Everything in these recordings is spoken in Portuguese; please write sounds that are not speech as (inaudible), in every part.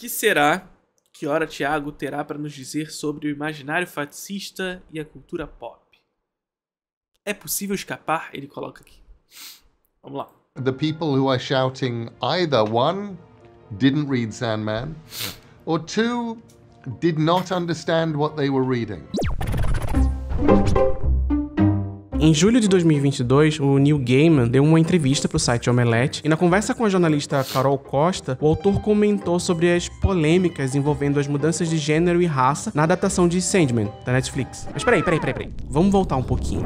Que será? Que hora Tiago terá para nos dizer sobre o imaginário fascista e a cultura pop? É possível escapar? Ele coloca aqui. Vamos lá. The people who are shouting either one didn't read Sandman or two did not understand what they were reading. Em julho de 2022, o Neil Gaiman deu uma entrevista para o site Omelete e na conversa com a jornalista Carol Costa, o autor comentou sobre as polêmicas envolvendo as mudanças de gênero e raça na adaptação de Sandman, da Netflix. Mas peraí, peraí, peraí, peraí. Vamos voltar um pouquinho.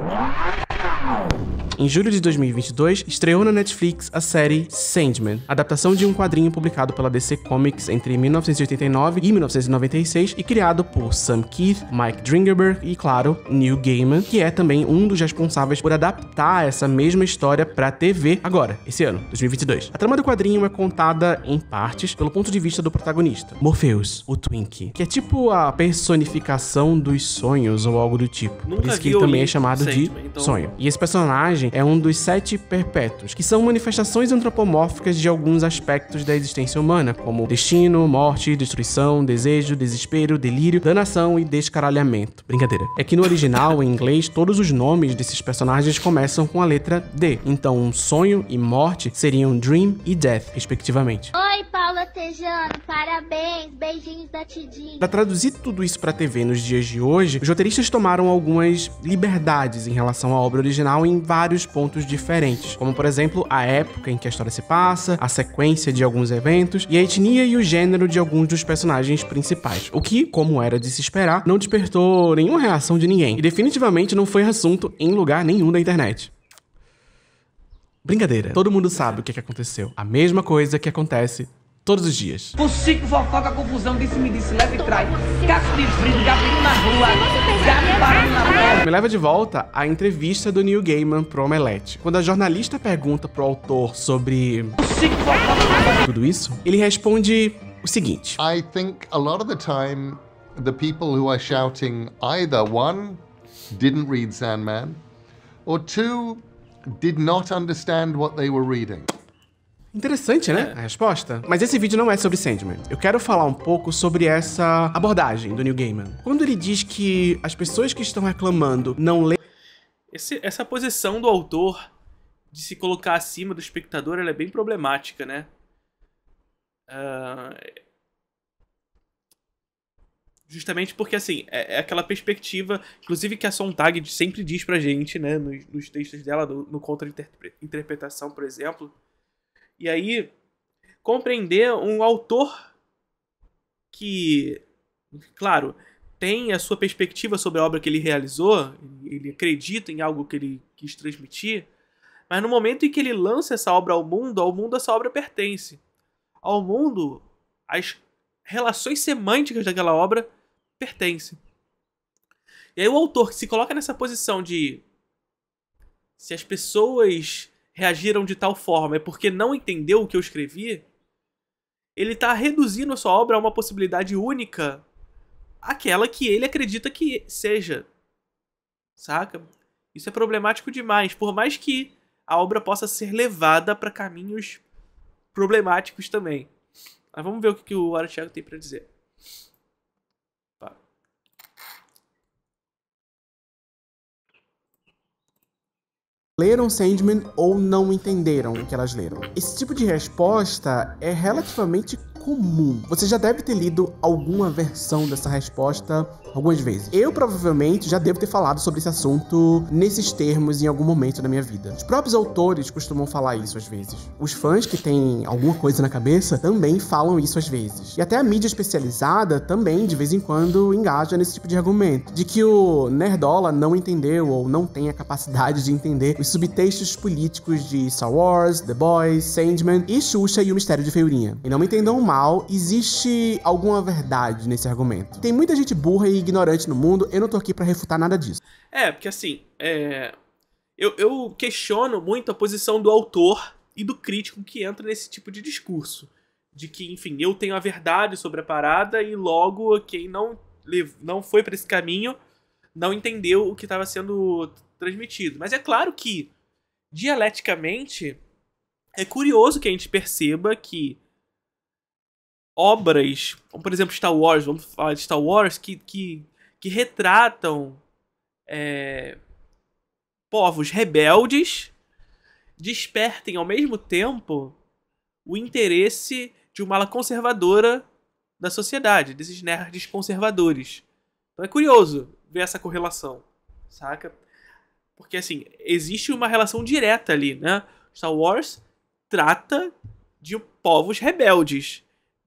Em julho de 2022, estreou na Netflix a série Sandman, adaptação de um quadrinho publicado pela DC Comics entre 1989 e 1996 e criado por Sam Keith, Mike Dringerberg e, claro, Neil Gaiman, que é também um dos responsáveis por adaptar essa mesma história para TV agora, esse ano, 2022. A trama do quadrinho é contada em partes pelo ponto de vista do protagonista, Morpheus, o Twink, que é tipo a personificação dos sonhos ou algo do tipo. Nunca por isso que ele também é chamado Sandman, de então... sonho. E esse personagem personagem é um dos sete perpétuos, que são manifestações antropomórficas de alguns aspectos da existência humana, como destino, morte, destruição, desejo, desespero, delírio, danação e descaralhamento. Brincadeira. É que no original, em inglês, todos os nomes desses personagens começam com a letra D. Então, sonho e morte seriam dream e death, respectivamente. Oi, Paula Tejano, parabéns, beijinhos da Tidinha. Para traduzir tudo isso para TV nos dias de hoje, os roteiristas tomaram algumas liberdades em relação à obra original em vários vários pontos diferentes, como por exemplo a época em que a história se passa, a sequência de alguns eventos e a etnia e o gênero de alguns dos personagens principais, o que, como era de se esperar, não despertou nenhuma reação de ninguém e definitivamente não foi assunto em lugar nenhum da internet. Brincadeira. Todo mundo sabe o que, é que aconteceu. A mesma coisa que acontece todos os dias. O fofoca confusão, disse me disse, leve trai. Caco de frio, Gabriel na rua, Gabi parando na rua. Me leva de volta à entrevista do Neil Gaiman pro Omelete. Quando a jornalista pergunta pro autor sobre... Chico fofoca Tudo isso, ele responde o seguinte. I think a lot of the time, the people who are shouting either one, didn't read Sandman, or two, did not understand what they were reading. Interessante, né? É. A resposta. Mas esse vídeo não é sobre Sandman. Eu quero falar um pouco sobre essa abordagem do Neil Gaiman. Quando ele diz que as pessoas que estão reclamando não lêem. Essa posição do autor de se colocar acima do espectador é bem problemática, né? Uh, justamente porque, assim, é, é, aquela perspectiva, inclusive que a Sontag sempre diz pra gente, né, nos, nos textos dela, no, no contra-interpretação, por exemplo, e aí, compreender um autor que, claro, tem a sua perspectiva sobre a obra que ele realizou, ele acredita em algo que ele quis transmitir, mas no momento em que ele lança essa obra ao mundo, ao mundo essa obra pertence. Ao mundo, as relações semânticas daquela obra pertencem. E aí o autor que se coloca nessa posição de se as pessoas reagiram de tal forma é porque não entendeu o que eu escrevi, ele está reduzindo a sua obra a uma possibilidade única, aquela que ele acredita que seja. Saca? Isso é problemático demais, por mais que a obra possa ser levada para caminhos problemáticos também. Mas vamos ver o que o Aratiago tem para dizer. leram Sandman ou não entenderam o que elas leram. Esse tipo de resposta é relativamente comum. Você já deve ter lido alguma versão dessa resposta algumas vezes. Eu provavelmente já devo ter falado sobre esse assunto nesses termos em algum momento da minha vida. Os próprios autores costumam falar isso às vezes. Os fãs que têm alguma coisa na cabeça também falam isso às vezes. E até a mídia especializada também, de vez em quando, engaja nesse tipo de argumento. De que o nerdola não entendeu ou não tem a capacidade de entender os subtextos políticos de Star Wars, The Boys, Sandman e Xuxa e o Mistério de Feiurinha. E não me entendam mal mal, existe alguma verdade nesse argumento. Tem muita gente burra e ignorante no mundo, eu não tô aqui para refutar nada disso. É, porque assim, é... Eu, eu questiono muito a posição do autor e do crítico que entra nesse tipo de discurso. De que, enfim, eu tenho a verdade sobre a parada e logo quem não, não foi para esse caminho não entendeu o que estava sendo transmitido. Mas é claro que, dialeticamente, é curioso que a gente perceba que obras, como por exemplo Star Wars, vamos falar de Star Wars, que, que, que retratam é, povos rebeldes, despertem ao mesmo tempo o interesse de uma ala conservadora da sociedade, desses nerds conservadores. Então é curioso ver essa correlação, saca? Porque assim, existe uma relação direta ali, né? Star Wars trata de povos rebeldes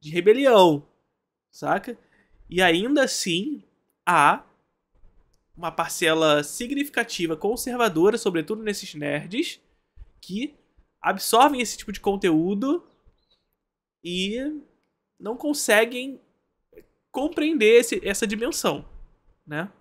de rebelião, saca? E ainda assim, há uma parcela significativa conservadora, sobretudo nesses nerds, que absorvem esse tipo de conteúdo e não conseguem compreender esse, essa dimensão, né?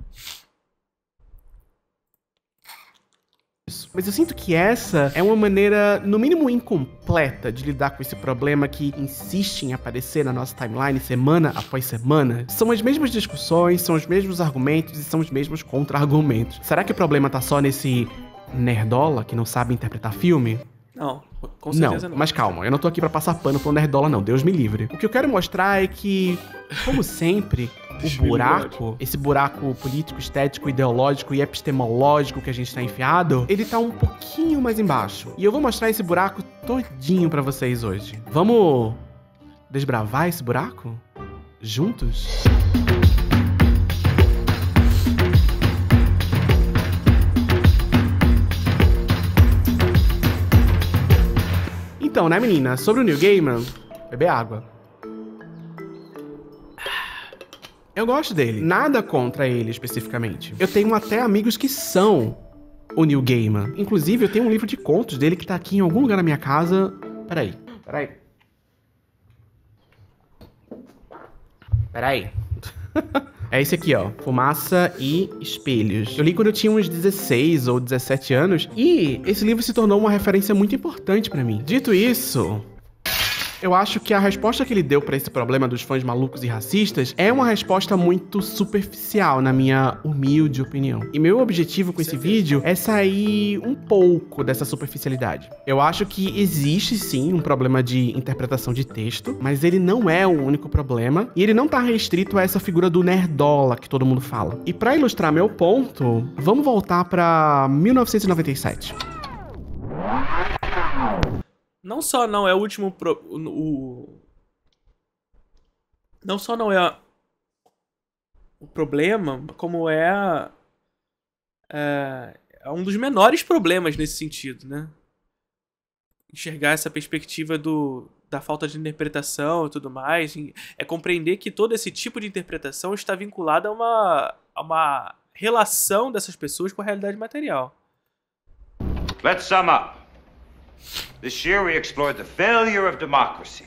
Mas eu sinto que essa é uma maneira, no mínimo, incompleta de lidar com esse problema que insiste em aparecer na nossa timeline semana após semana. São as mesmas discussões, são os mesmos argumentos e são os mesmos contra-argumentos. Será que o problema tá só nesse nerdola que não sabe interpretar filme? Não, com certeza não. não. Mas calma, eu não tô aqui para passar pano pro nerdola, não. Deus me livre. O que eu quero mostrar é que, como sempre, o buraco, esse buraco político, estético, ideológico e epistemológico que a gente tá enfiado, ele tá um pouquinho mais embaixo. E eu vou mostrar esse buraco todinho para vocês hoje. Vamos desbravar esse buraco? Juntos? Então, né, menina? Sobre o New Gamer, beber água. Eu gosto dele. Nada contra ele especificamente. Eu tenho até amigos que são o Neil Gaiman. Inclusive, eu tenho um livro de contos dele que tá aqui em algum lugar na minha casa. Peraí. Peraí. Peraí. (laughs) É esse aqui, ó. Fumaça e Espelhos. Eu li quando eu tinha uns 16 ou 17 anos e esse livro se tornou uma referência muito importante para mim. Dito isso, eu acho que a resposta que ele deu para esse problema dos fãs malucos e racistas é uma resposta muito superficial, na minha humilde opinião. E meu objetivo com esse vídeo é sair um pouco dessa superficialidade. Eu acho que existe sim um problema de interpretação de texto, mas ele não é o único problema e ele não tá restrito a essa figura do nerdola que todo mundo fala. E para ilustrar meu ponto, vamos voltar para 1997. Não só não é o último. Pro, o, não só não é o problema, como é, é, é um dos menores problemas nesse sentido, né? Enxergar essa perspectiva do, da falta de interpretação e tudo mais, é compreender que todo esse tipo de interpretação está vinculado a uma, a uma relação dessas pessoas com a realidade material. Let's sum up. This year we explored the failure of democracy.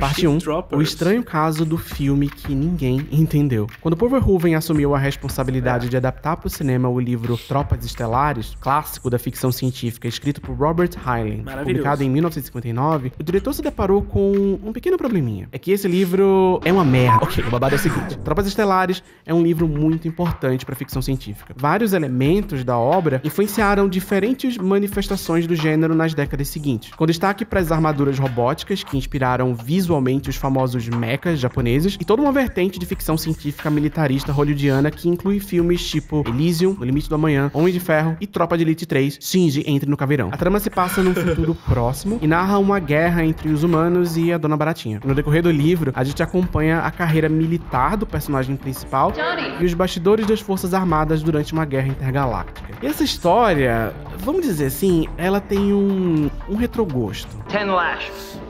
Parte 1, o estranho caso do filme que ninguém entendeu. Quando Paul Verhoeven assumiu a responsabilidade de adaptar para o cinema o livro Tropas Estelares, clássico da ficção científica escrito por Robert Heinlein, publicado em 1959, o diretor se deparou com um pequeno probleminha. É que esse livro é uma merda. Ok, o babado é o seguinte. Tropas Estelares é um livro muito importante para ficção científica. Vários elementos da obra influenciaram diferentes manifestações do gênero nas décadas seguintes, com destaque para as armaduras robóticas que inspiraram vidas visualmente os famosos mechas japoneses e toda uma vertente de ficção científica militarista hollywoodiana que inclui filmes tipo Elysium, No Limite do Amanhã, Homem de Ferro e Tropa de Elite 3, Shinji Entre no Caveirão. A trama se passa num futuro (laughs) próximo e narra uma guerra entre os humanos e a Dona Baratinha. No decorrer do livro, a gente acompanha a carreira militar do personagem principal Johnny. e os bastidores das Forças Armadas durante uma guerra intergaláctica. E essa história, vamos dizer assim, ela tem um, um retrogosto. Ten lashes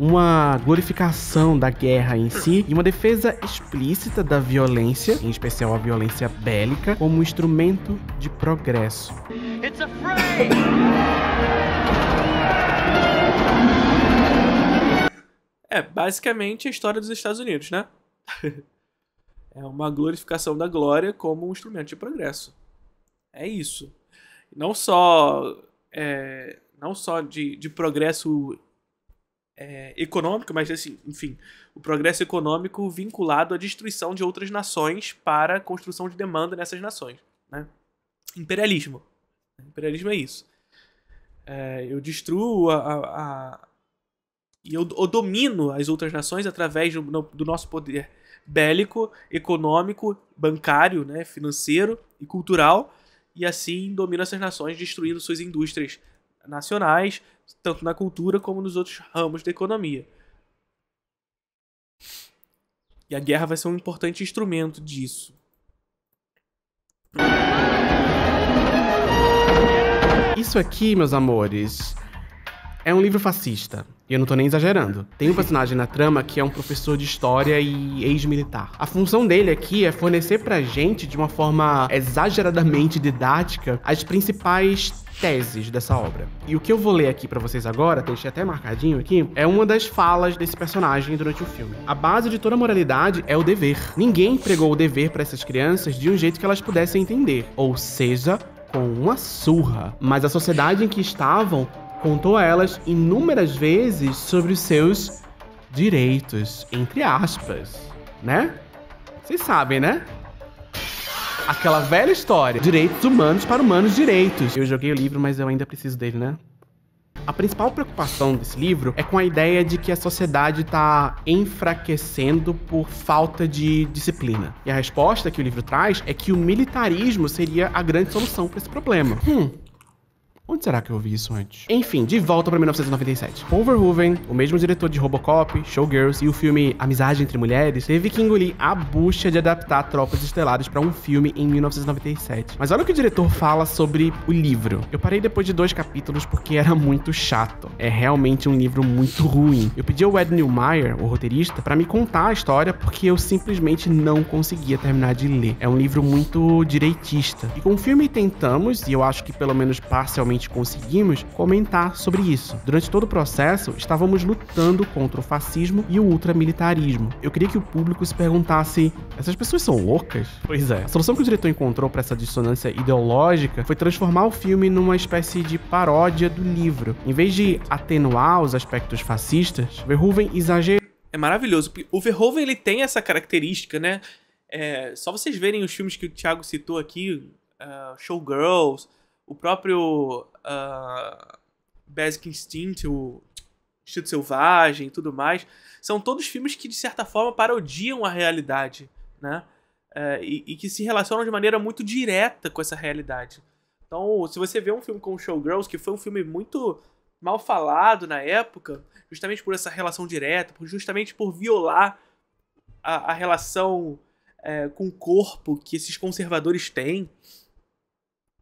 uma glorificação da guerra em si e uma defesa explícita da violência, em especial a violência bélica, como instrumento de progresso. It's É basicamente a história dos Estados Unidos, né? (laughs) é uma glorificação da glória como um instrumento de progresso. É isso. Não só, é, não só de, de progresso é, econômico, mas assim, enfim, o progresso econômico vinculado à destruição de outras nações para construção de demanda nessas nações. Né? Imperialismo. Imperialismo é isso. É, eu destruo a, a, a e eu, eu, domino as outras nações através do, do, nosso poder bélico, econômico, bancário, né, financeiro e cultural, e assim domino essas nações, destruindo suas indústrias nacionais, tanto na cultura como nos outros ramos da economia. E a guerra vai ser um importante instrumento disso. Isso aqui, meus amores, é um livro fascista. E eu não tô nem exagerando. Tem um personagem na trama que é um professor de história e ex-militar. A função dele aqui é fornecer pra gente, de uma forma exageradamente didática, as principais teses dessa obra. E o que eu vou ler aqui para vocês agora, deixei até marcadinho aqui, é uma das falas desse personagem durante o filme. A base de toda moralidade é o dever. Ninguém pregou o dever para essas crianças de um jeito que elas pudessem entender, ou seja, com uma surra. Mas a sociedade em que estavam contou a elas inúmeras vezes sobre os seus direitos, entre aspas, né? Vocês sabem, né? Aquela velha história, direitos humanos para humanos direitos. Eu joguei o livro, mas eu ainda preciso dele, né? A principal preocupação desse livro é com a ideia de que a sociedade está enfraquecendo por falta de disciplina. E a resposta que o livro traz é que o militarismo seria a grande solução para esse problema. Hum, Onde será que eu vi isso antes? Enfim, de volta pra 1997. Paul Verhoeven, o mesmo diretor de Robocop, Showgirls e o filme Amizade Entre Mulheres, teve que engolir a bucha de adaptar Tropas Estelares para um filme em 1997. Mas olha o que o diretor fala sobre o livro. Eu parei depois de dois capítulos porque era muito chato. É realmente um livro muito ruim. Eu pedi ao Ed Meyer, o roteirista, para me contar a história porque eu simplesmente não conseguia terminar de ler. É um livro muito direitista. E com o filme tentamos, e eu acho que pelo menos parcialmente finalmente conseguimos comentar sobre isso. Durante todo o processo, estávamos lutando contra o fascismo e o ultramilitarismo. Eu queria que o público se perguntasse: essas pessoas são loucas? Pois é. A solução que o diretor encontrou para essa dissonância ideológica foi transformar o filme numa espécie de paródia do livro. Em vez de atenuar os aspectos fascistas, Verhoeven exagerou. É maravilhoso, o Verhoeven ele tem essa característica, né? É, só vocês verem os filmes que o Thiago citou aqui, uh, Showgirls, o próprio uh, Basic Instinct, o Instinto Selvagem e tudo mais, são todos filmes que, de certa forma, parodiam a realidade, né? Uh, e, e, que se relacionam de maneira muito direta com essa realidade. Então, se você vê um filme como Showgirls, que foi um filme muito mal falado na época, justamente por essa relação direta, justamente por violar a, a relação é, com o corpo que esses conservadores têm,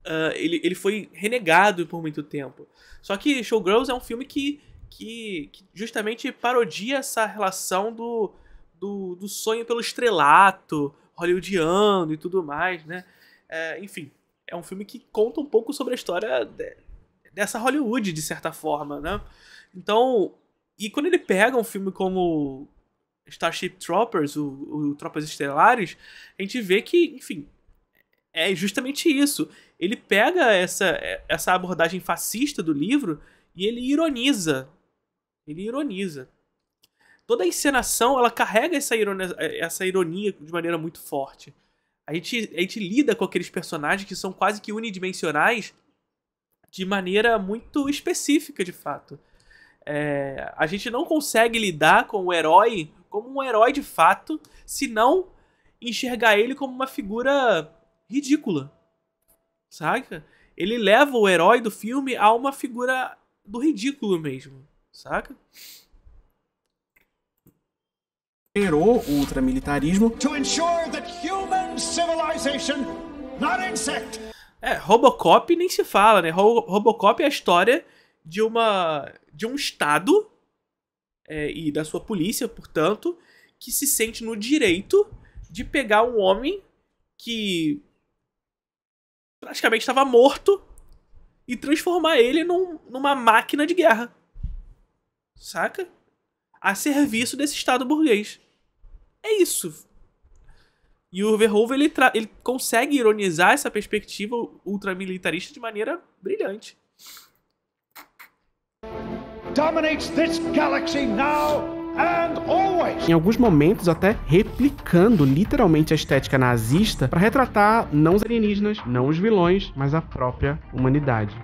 uh, ele, ele foi renegado por muito tempo. Só que Showgirls é um filme que, que, que justamente parodia essa relação do, do, do, sonho pelo estrelato, hollywoodiano e tudo mais, né? É, enfim, é um filme que conta um pouco sobre a história de, dessa Hollywood, de certa forma, né? Então, e quando ele pega um filme como Starship Troopers, o, o Tropas Estelares, a gente vê que, enfim, é justamente isso ele pega essa, essa abordagem fascista do livro e ele ironiza. Ele ironiza. Toda a encenação, ela carrega essa ironia, essa ironia de maneira muito forte. A gente, a gente lida com aqueles personagens que são quase que unidimensionais de maneira muito específica, de fato. É, a gente não consegue lidar com o herói como um herói de fato, se não enxergar ele como uma figura ridícula saca? Ele leva o herói do filme a uma figura do ridículo mesmo, saca? Gerou o ultramilitarismo. To ensure that human civilization, not insect. É, Robocop nem se fala, né? Robocop é a história de uma de um estado é, e da sua polícia, portanto, que se sente no direito de pegar um homem que praticamente estava morto e transformar ele num, numa máquina de guerra. Saca? A serviço desse Estado burguês. É isso. E o Verhoeven ele, ele consegue ironizar essa perspectiva ultramilitarista de maneira brilhante. Dominates this galaxy now em alguns momentos, até replicando literalmente a estética nazista para retratar não os alienígenas, não os vilões, mas a própria humanidade.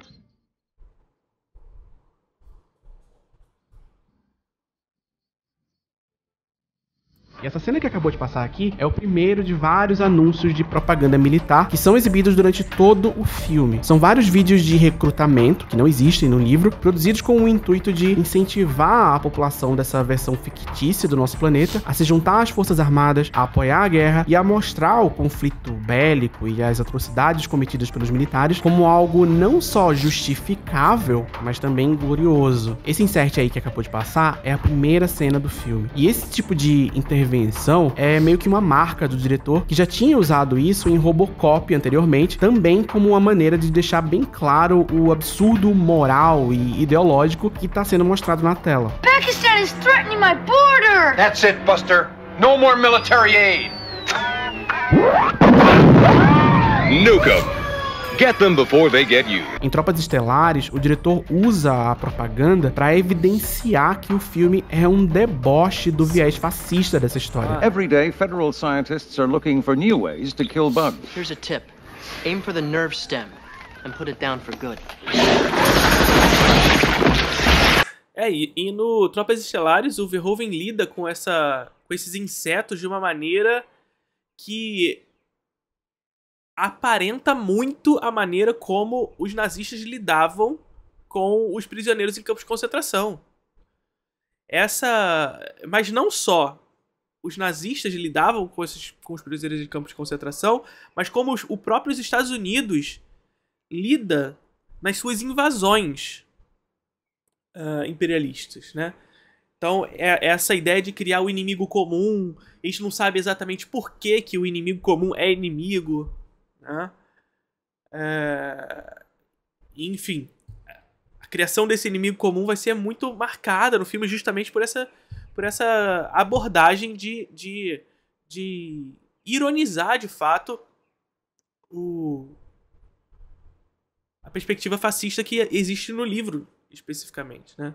essa cena que acabou de passar aqui é o primeiro de vários anúncios de propaganda militar que são exibidos durante todo o filme. São vários vídeos de recrutamento, que não existem no livro, produzidos com o intuito de incentivar a população dessa versão fictícia do nosso planeta a se juntar às Forças Armadas, a apoiar a guerra e a mostrar o conflito bélico e as atrocidades cometidas pelos militares como algo não só justificável, mas também glorioso. Esse insert aí que acabou de passar é a primeira cena do filme. E esse tipo de intervenção intervenção é meio que uma marca do diretor que já tinha usado isso em Robocop anteriormente, também como uma maneira de deixar bem claro o absurdo moral e ideológico que está sendo mostrado na tela. Pakistan is threatening my border. That's it, Buster. No more military aid. Nuke Get them before they get you. Em Tropas Estelares, o diretor usa a propaganda para evidenciar que o filme é um deboche do viés fascista dessa história. Ah. Every day, federal scientists are looking for new ways to kill bugs. Here's a tip. Aim for the nerve stem and put it down for good. É, e, e no Tropas Estelares, o Verhoeven lida com, essa, com esses insetos de uma maneira que aparenta muito a maneira como os nazistas lidavam com os prisioneiros em campos de concentração. Essa, mas não só os nazistas lidavam com, esses, com os prisioneiros em campos de concentração, mas como os, o próprio Estados Unidos lida nas suas invasões uh, imperialistas, né? Então, é, é essa ideia de criar o inimigo comum, a gente não sabe exatamente por que, que o inimigo comum é inimigo. Né? É... Enfim, a criação desse inimigo comum vai ser muito marcada no filme justamente por essa, por essa abordagem de, de, de ironizar de fato o, a perspectiva fascista que existe no livro especificamente, né?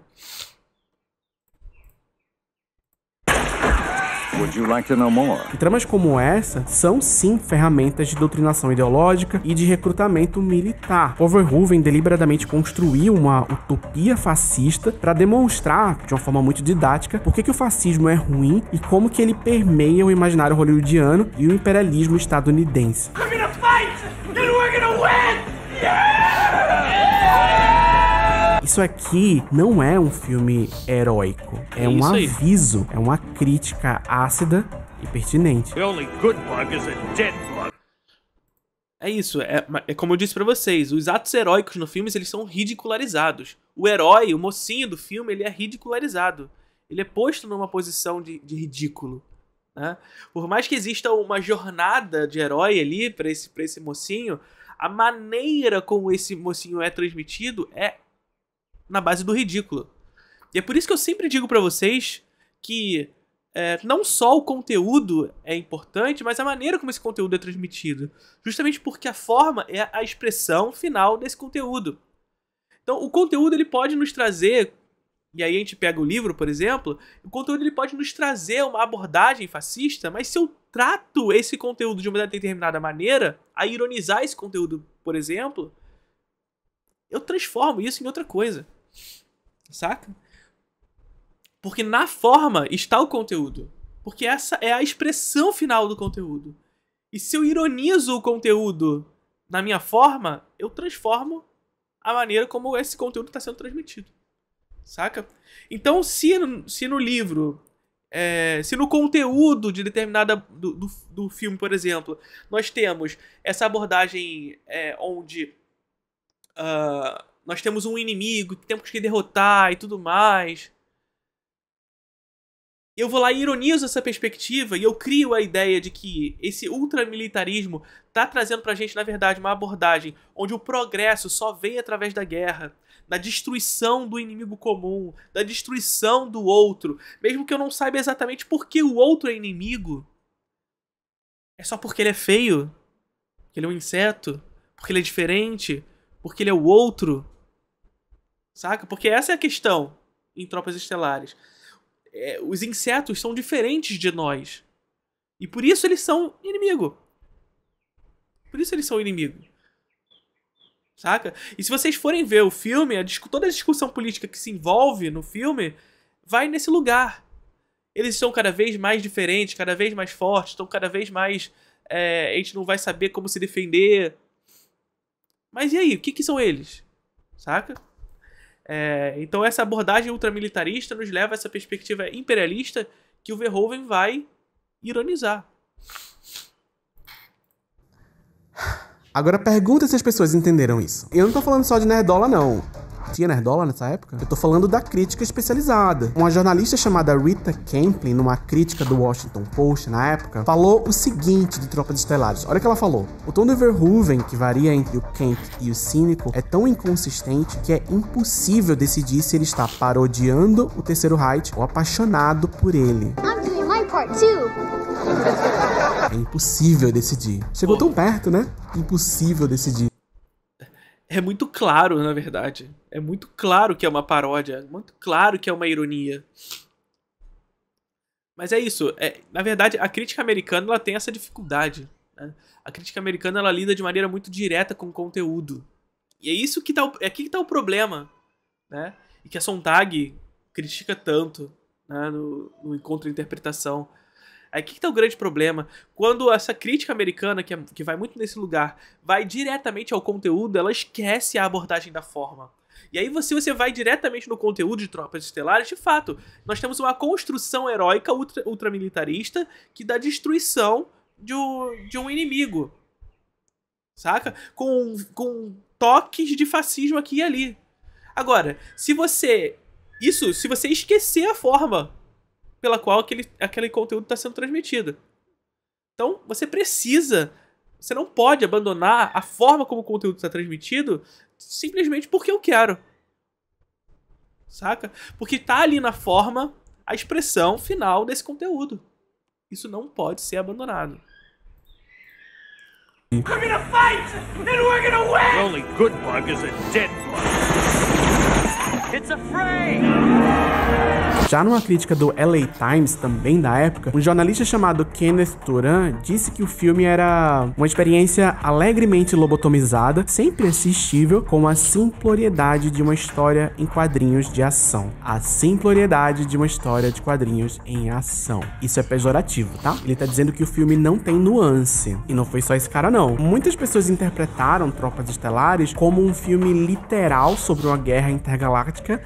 Would you like to know more? E tramas como essa são sim ferramentas de doutrinação ideológica e de recrutamento militar. Overhoven deliberadamente construiu uma utopia fascista para demonstrar, de uma forma muito didática, por que, que o fascismo é ruim e como que ele permeia o imaginário hollywoodiano e o imperialismo estadunidense. We're gonna fight and we're gonna win! Yeah! Isso aqui não é um filme heróico. É, um aviso, é uma crítica ácida e pertinente. bug É isso, é, é, como eu disse para vocês, os atos heróicos no filme eles são ridicularizados. O herói, o mocinho do filme, ele é ridicularizado. Ele é posto numa posição de, de ridículo. Né? Por mais que exista uma jornada de herói ali para esse, pra esse mocinho, a maneira como esse mocinho é transmitido é na base do ridículo. E é por isso que eu sempre digo para vocês que é, não só o conteúdo é importante, mas a maneira como esse conteúdo é transmitido. Justamente porque a forma é a expressão final desse conteúdo. Então, o conteúdo ele pode nos trazer, e aí a gente pega o livro, por exemplo, o conteúdo ele pode nos trazer uma abordagem fascista, mas se eu trato esse conteúdo de uma determinada maneira, a ironizar esse conteúdo, por exemplo, eu transformo isso em outra coisa. Saca? Porque na forma está o conteúdo. Porque essa é a expressão final do conteúdo. E se eu ironizo o conteúdo na minha forma, eu transformo a maneira como esse conteúdo está sendo transmitido. Saca? Então, se, se no livro, é, se no conteúdo de determinada. Do, do, do, filme, por exemplo, nós temos essa abordagem é, onde. Uh, nós temos um inimigo, temos que derrotar e tudo mais. Eu vou lá e ironizo essa perspectiva e eu crio a ideia de que esse ultramilitarismo está trazendo pra gente, na verdade, uma abordagem onde o progresso só vem através da guerra, da destruição do inimigo comum, da destruição do outro, mesmo que eu não saiba exatamente por que o outro é inimigo. É só porque ele é feio, porque ele é um inseto, porque ele é diferente, porque ele é o outro. Saca? Porque essa é a questão em Tropas Estelares. É, os insetos são diferentes de nós. E por isso eles são inimigo. Por isso eles são inimigo. Saca? E se vocês forem ver o filme, a toda a discussão política que se envolve no filme vai nesse lugar. Eles são cada vez mais diferentes, cada vez mais fortes, estão cada vez mais. É, a gente não vai saber como se defender. Mas e aí? O que, que são eles? Saca? É, então essa abordagem ultramilitarista nos leva a essa perspectiva imperialista que o Verhoeven vai ironizar. Agora pergunta se as pessoas entenderam isso. Eu não tô falando só de nerdola, não. Tinha Nerdola nessa época? Eu tô falando da crítica especializada. Uma jornalista chamada Rita Kemplin, numa crítica do Washington Post na época, falou o seguinte de Tropas Estelares. Olha o que ela falou. O tom do Verhoeven, que varia entre o camp e o cínico, é tão inconsistente que é impossível decidir se ele está parodiando o Terceiro Reich ou apaixonado por ele. É impossível decidir. Chegou tão perto, né? Impossível decidir. É muito claro, na verdade. É muito claro que é uma paródia. É muito claro que é uma ironia. Mas é isso. É, na verdade, a crítica americana ela tem essa dificuldade. Né? A crítica americana ela lida de maneira muito direta com o conteúdo. E é isso que tá o, é aqui que tá o problema. Né? E que a Sontag critica tanto né? no, no encontro de interpretação. Aí que, que tá o grande problema? Quando essa crítica americana, que, é, que vai muito nesse lugar, vai diretamente ao conteúdo, ela esquece a abordagem da forma. E aí, se você vai diretamente no conteúdo de Tropas Estelares, de fato, nós temos uma construção heróica ultra, ultramilitarista que dá destruição de um, de um inimigo. Saca? Com, com toques de fascismo aqui e ali. Agora, se você. Isso, se você esquecer a forma pela qual aquele, aquele conteúdo está sendo transmitido. Então, você precisa, você não pode abandonar a forma como o conteúdo está transmitido simplesmente porque eu quero. Saca? Porque está ali na forma a expressão final desse conteúdo. Isso não pode ser abandonado. We're gonna fight and we're gonna win! The only good bug is a dead bug. It's a já numa crítica do LA Times, também da época, um jornalista chamado Kenneth Turan disse que o filme era uma experiência alegremente lobotomizada, sempre assistível, com a simploriedade de uma história em quadrinhos de ação. A simploriedade de uma história de quadrinhos em ação. Isso é pejorativo, tá? Ele tá dizendo que o filme não tem nuance. E não foi só esse cara, não. Muitas pessoas interpretaram Tropas Estelares como um filme literal sobre uma guerra intergaláctica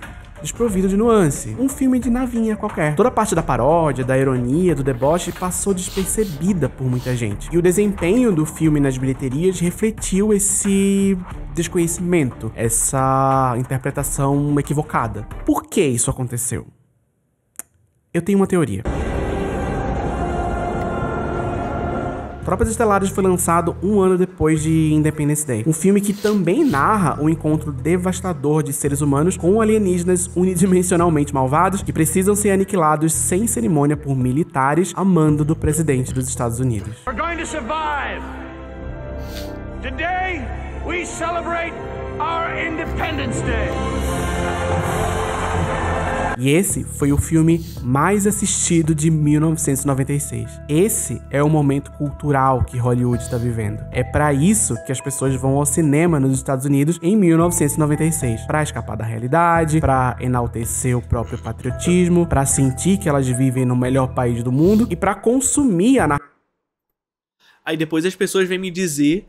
desprovido de nuance. Um filme de navinha qualquer. Toda a parte da paródia, da ironia, do deboche passou despercebida por muita gente. E o desempenho do filme nas bilheterias refletiu esse desconhecimento, essa interpretação equivocada. Por que isso aconteceu? Eu tenho uma teoria. Tropas Estelares foi lançado um ano depois de Independence Day, um filme que também narra o um encontro devastador de seres humanos com alienígenas unidimensionalmente malvados que precisam ser aniquilados sem cerimônia por militares a mando do presidente dos Estados Unidos. We're going to survive. Today we celebrate our Independence Day. E esse foi o filme mais assistido de 1996. Esse é o momento cultural que Hollywood está vivendo. É para isso que as pessoas vão ao cinema nos Estados Unidos em 1996, para escapar da realidade, para enaltecer o próprio patriotismo, para sentir que elas vivem no melhor país do mundo e para consumir a Aí depois as pessoas vêm me dizer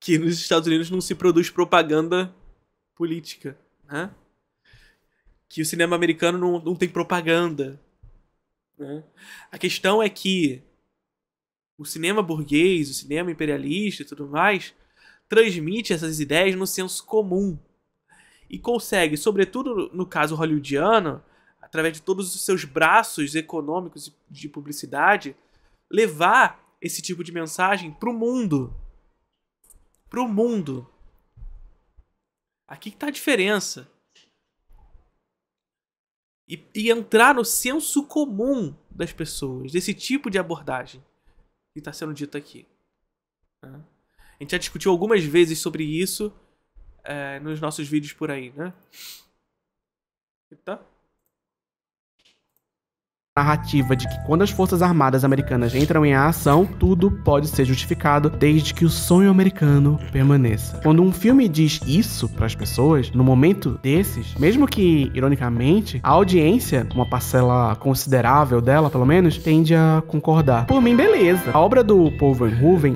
que nos Estados Unidos não se produz propaganda política, né? que o cinema americano não, não tem propaganda. Né? A questão é que o cinema burguês, o cinema imperialista e tudo mais, transmite essas ideias no senso comum. E consegue, sobretudo no caso hollywoodiano, através de todos os seus braços econômicos de publicidade, levar esse tipo de mensagem para o mundo. Para o mundo. Aqui que está a diferença e, e entrar no senso comum das pessoas, desse tipo de abordagem que está sendo dito aqui. Né? A gente já discutiu algumas vezes sobre isso é, nos nossos vídeos por aí, né? Tá? narrativa de que quando as Forças Armadas Americanas entram em ação, tudo pode ser justificado desde que o sonho americano permaneça. Quando um filme diz isso para as pessoas, no momento desses, mesmo que ironicamente, a audiência, uma parcela considerável dela pelo menos, tende a concordar. Por mim, beleza. A obra do Paul Van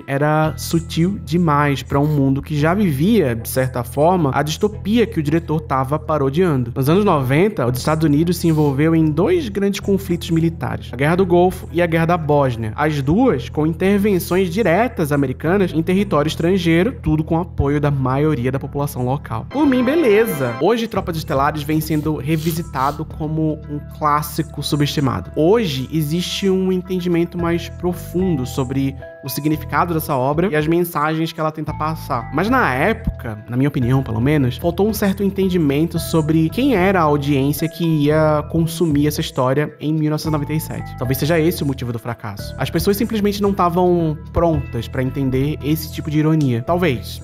era sutil demais para um mundo que já vivia, de certa forma, a distopia que o diretor estava parodiando. Nos anos 90, os Estados Unidos se envolveu em dois grandes conflitos conflitos militares, a Guerra do Golfo e a Guerra da Bósnia, as duas com intervenções diretas americanas em território estrangeiro, tudo com apoio da maioria da população local. Por mim, beleza. Hoje, Tropas Estelares vem sendo revisitado como um clássico subestimado. Hoje existe um entendimento mais profundo sobre o significado dessa obra e as mensagens que ela tenta passar. Mas na época, na minha opinião pelo menos, faltou um certo entendimento sobre quem era a audiência que ia consumir essa história em 1997. Talvez seja esse o motivo do fracasso. As pessoas simplesmente não estavam prontas para entender esse tipo de ironia. Talvez.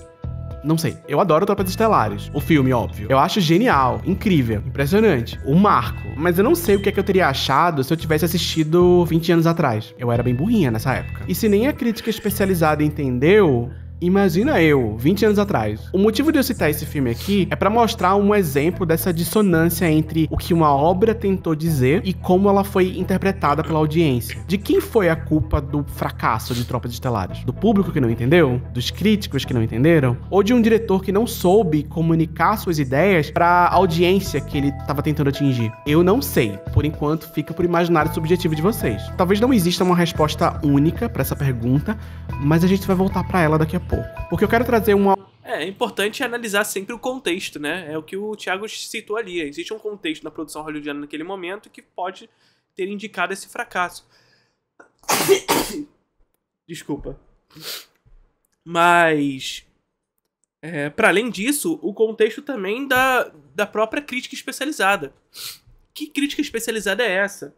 Não sei. Eu adoro Tropas Estelares. O filme, óbvio. Eu acho genial, incrível, impressionante. O marco. Mas eu não sei o que é que eu teria achado se eu tivesse assistido 20 anos atrás. Eu era bem burrinha nessa época. E se nem a crítica especializada entendeu, Imagina eu, 20 anos atrás. O motivo de eu citar esse filme aqui é para mostrar um exemplo dessa dissonância entre o que uma obra tentou dizer e como ela foi interpretada pela audiência. De quem foi a culpa do fracasso de Tropas Estelares? Do público que não entendeu? Dos críticos que não entenderam? Ou de um diretor que não soube comunicar suas ideias para a audiência que ele estava tentando atingir? Eu não sei. Por enquanto, fica por imaginário subjetivo de vocês. Talvez não exista uma resposta única para essa pergunta, mas a gente vai voltar para ela daqui a pouco pouco. Porque eu quero trazer uma. É, é importante analisar sempre o contexto, né? É o que o Thiago citou ali. Existe um contexto na produção hollywoodiana naquele momento que pode ter indicado esse fracasso. (coughs) Desculpa. Mas. É, para além disso, o contexto também da, da própria crítica especializada. Que crítica especializada é essa?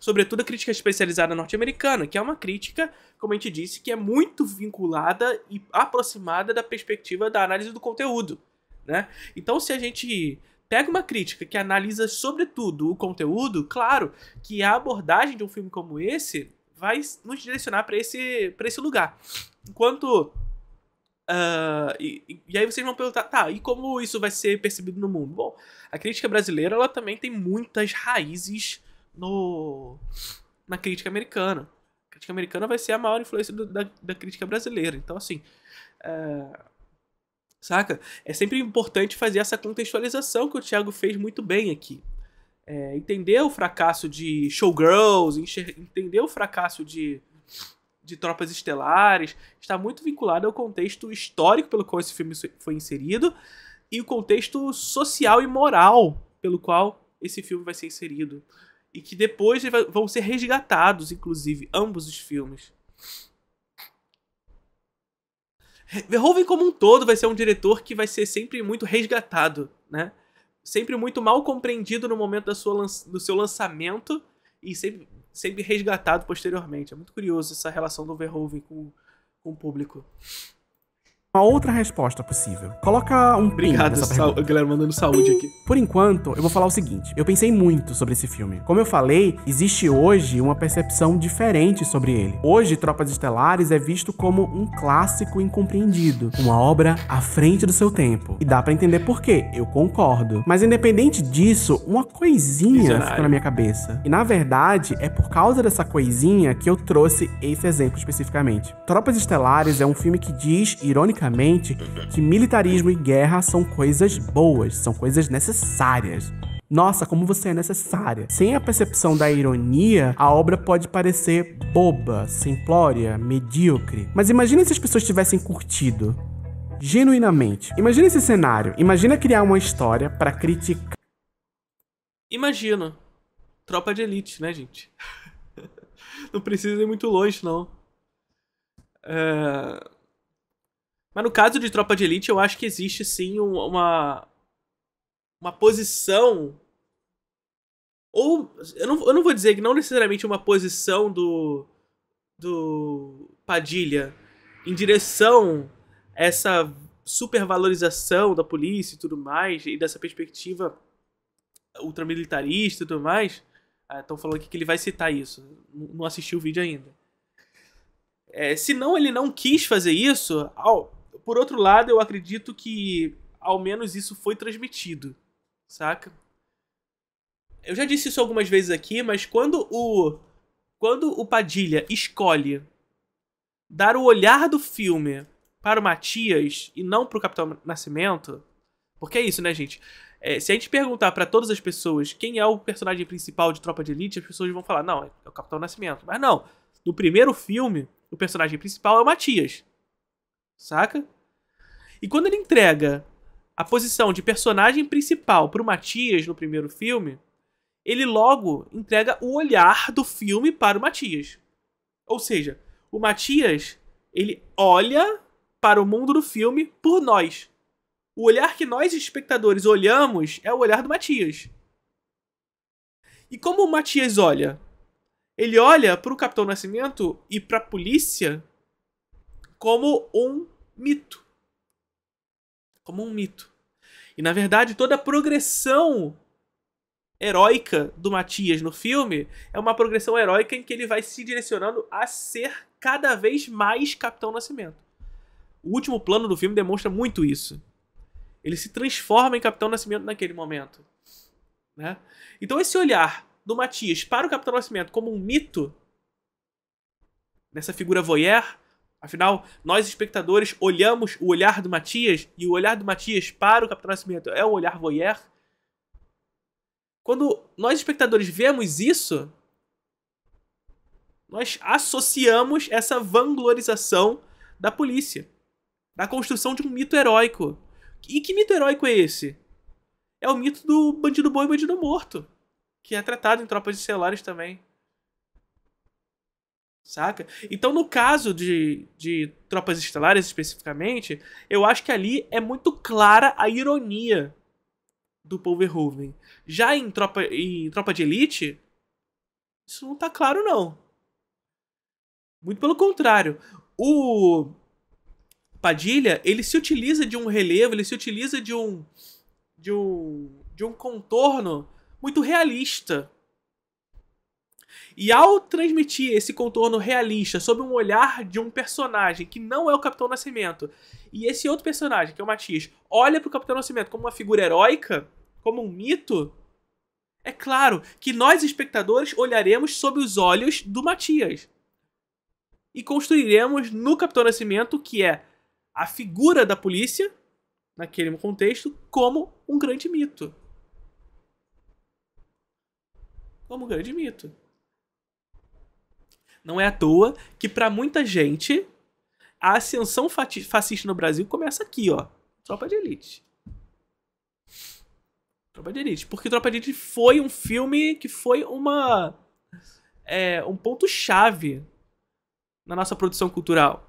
sobretudo a crítica especializada norte-americana, que é uma crítica, como a gente disse, que é muito vinculada e aproximada da perspectiva da análise do conteúdo. Né? Então, se a gente pega uma crítica que analisa, sobretudo, o conteúdo, claro que a abordagem de um filme como esse vai nos direcionar para esse, esse lugar. Enquanto Uh, e, e, aí vocês vão perguntar, tá, e como isso vai ser percebido no mundo? Bom, a crítica brasileira ela também tem muitas raízes no na crítica americana. A crítica americana vai ser a maior influência do, da, da crítica brasileira. Então, assim. É... Saca? É sempre importante fazer essa contextualização que o Thiago fez muito bem aqui. É, entender o fracasso de Showgirls, entender o fracasso de, de Tropas Estelares, está muito vinculado ao contexto histórico pelo qual esse filme foi inserido e o contexto social e moral pelo qual esse filme vai ser inserido e que depois vão ser resgatados, inclusive, ambos os filmes. Verhoeven como um todo vai ser um diretor que vai ser sempre muito resgatado, né? Sempre muito mal compreendido no momento da sua do seu lançamento e sempre, sempre resgatado posteriormente. É muito curioso essa relação do Verhoeven com, com o público uma outra resposta possível. Coloca um Obrigado, sal... galera mandando saúde aqui. Por enquanto, eu vou falar o seguinte: eu pensei muito sobre esse filme. Como eu falei, existe hoje uma percepção diferente sobre ele. Hoje, Tropas Estelares é visto como um clássico incompreendido, uma obra à frente do seu tempo. E dá para entender por quê. Eu concordo. Mas independente disso, uma coisinha Visionário. ficou na minha cabeça. E na verdade, é por causa dessa coisinha que eu trouxe esse exemplo especificamente. Tropas Estelares é um filme que diz, ironicamente, que militarismo e guerra são coisas boas, são coisas necessárias. Nossa, como você é necessária. Sem a percepção da ironia, a obra pode parecer boba, simplória, medíocre. Mas imagine se as pessoas tivessem curtido. Genuinamente. Imagina esse cenário. Imagina criar uma história para criticar. Imagina. Tropa de elite, né, gente? (laughs) não precisa ir muito longe, não. É... Mas no caso de Tropa de Elite, eu acho que existe sim uma. Uma posição. Ou. Eu não, eu não vou dizer que não necessariamente uma posição do. Do. Padilha em direção a essa supervalorização da polícia e tudo mais, e dessa perspectiva ultramilitarista e tudo mais. Estão ah, falando aqui que ele vai citar isso. Não assisti o vídeo ainda. É, se não ele não quis fazer isso, por outro lado, eu acredito que ao menos isso foi transmitido, saca? Eu já disse isso algumas vezes aqui, mas quando o quando o Padilha escolhe dar o olhar do filme para o Matias e não para o Capitão Nascimento, porque é isso, né, gente? É, se a gente perguntar para todas as pessoas quem é o personagem principal de Tropa de Elite, as pessoas vão falar, não, é o Capitão Nascimento. Mas não, no primeiro filme, o personagem principal é o Matias. Saca? E quando ele entrega a posição de personagem principal pro Matias no primeiro filme, ele logo entrega o olhar do filme para o Matias. Ou seja, o Matias, ele olha para o mundo do filme por nós. O olhar que nós espectadores olhamos é o olhar do Matias. E como o Matias olha? Ele olha para o Capitão Nascimento e para a polícia como um mito como um mito. E na verdade, toda a progressão heróica do Matias no filme é uma progressão heróica em que ele vai se direcionando a ser cada vez mais Capitão Nascimento. O último plano do filme demonstra muito isso. Ele se transforma em Capitão Nascimento naquele momento. Né? Então, esse olhar do Matias para o Capitão Nascimento como um mito, nessa figura voyeur, Afinal, nós espectadores olhamos o olhar do Matias e o olhar do Matias para o Capitão Nascimento é um olhar voyeur. Quando nós espectadores vemos isso, nós associamos essa vanglorização da polícia, da construção de um mito heróico. E que mito heróico é esse? É o mito do bandido bom e bandido morto, que é tratado em tropas de celulares também saca? Então, no caso de, de Tropas Estelares especificamente, eu acho que ali é muito clara a ironia do Paul Verhoeven. Já em Tropa, em Tropa de Elite, isso não tá claro, não. Muito pelo contrário. O Padilha, ele se utiliza de um relevo, ele se utiliza de um de um de um contorno muito realista e ao transmitir esse contorno realista sob um olhar de um personagem que não é o Capitão Nascimento, e esse outro personagem, que é o Matias, olha para o Capitão Nascimento como uma figura heróica, como um mito, é claro que nós, espectadores, olharemos sob os olhos do Matias. E construiremos no Capitão Nascimento, que é a figura da polícia, naquele contexto, como um grande mito. Como um grande mito. Não é à toa que para muita gente a ascensão fascista no Brasil começa aqui, ó. Tropa de Elite. Tropa de Elite. Porque Tropa de Elite foi um filme que foi uma. É, um ponto-chave na nossa produção cultural.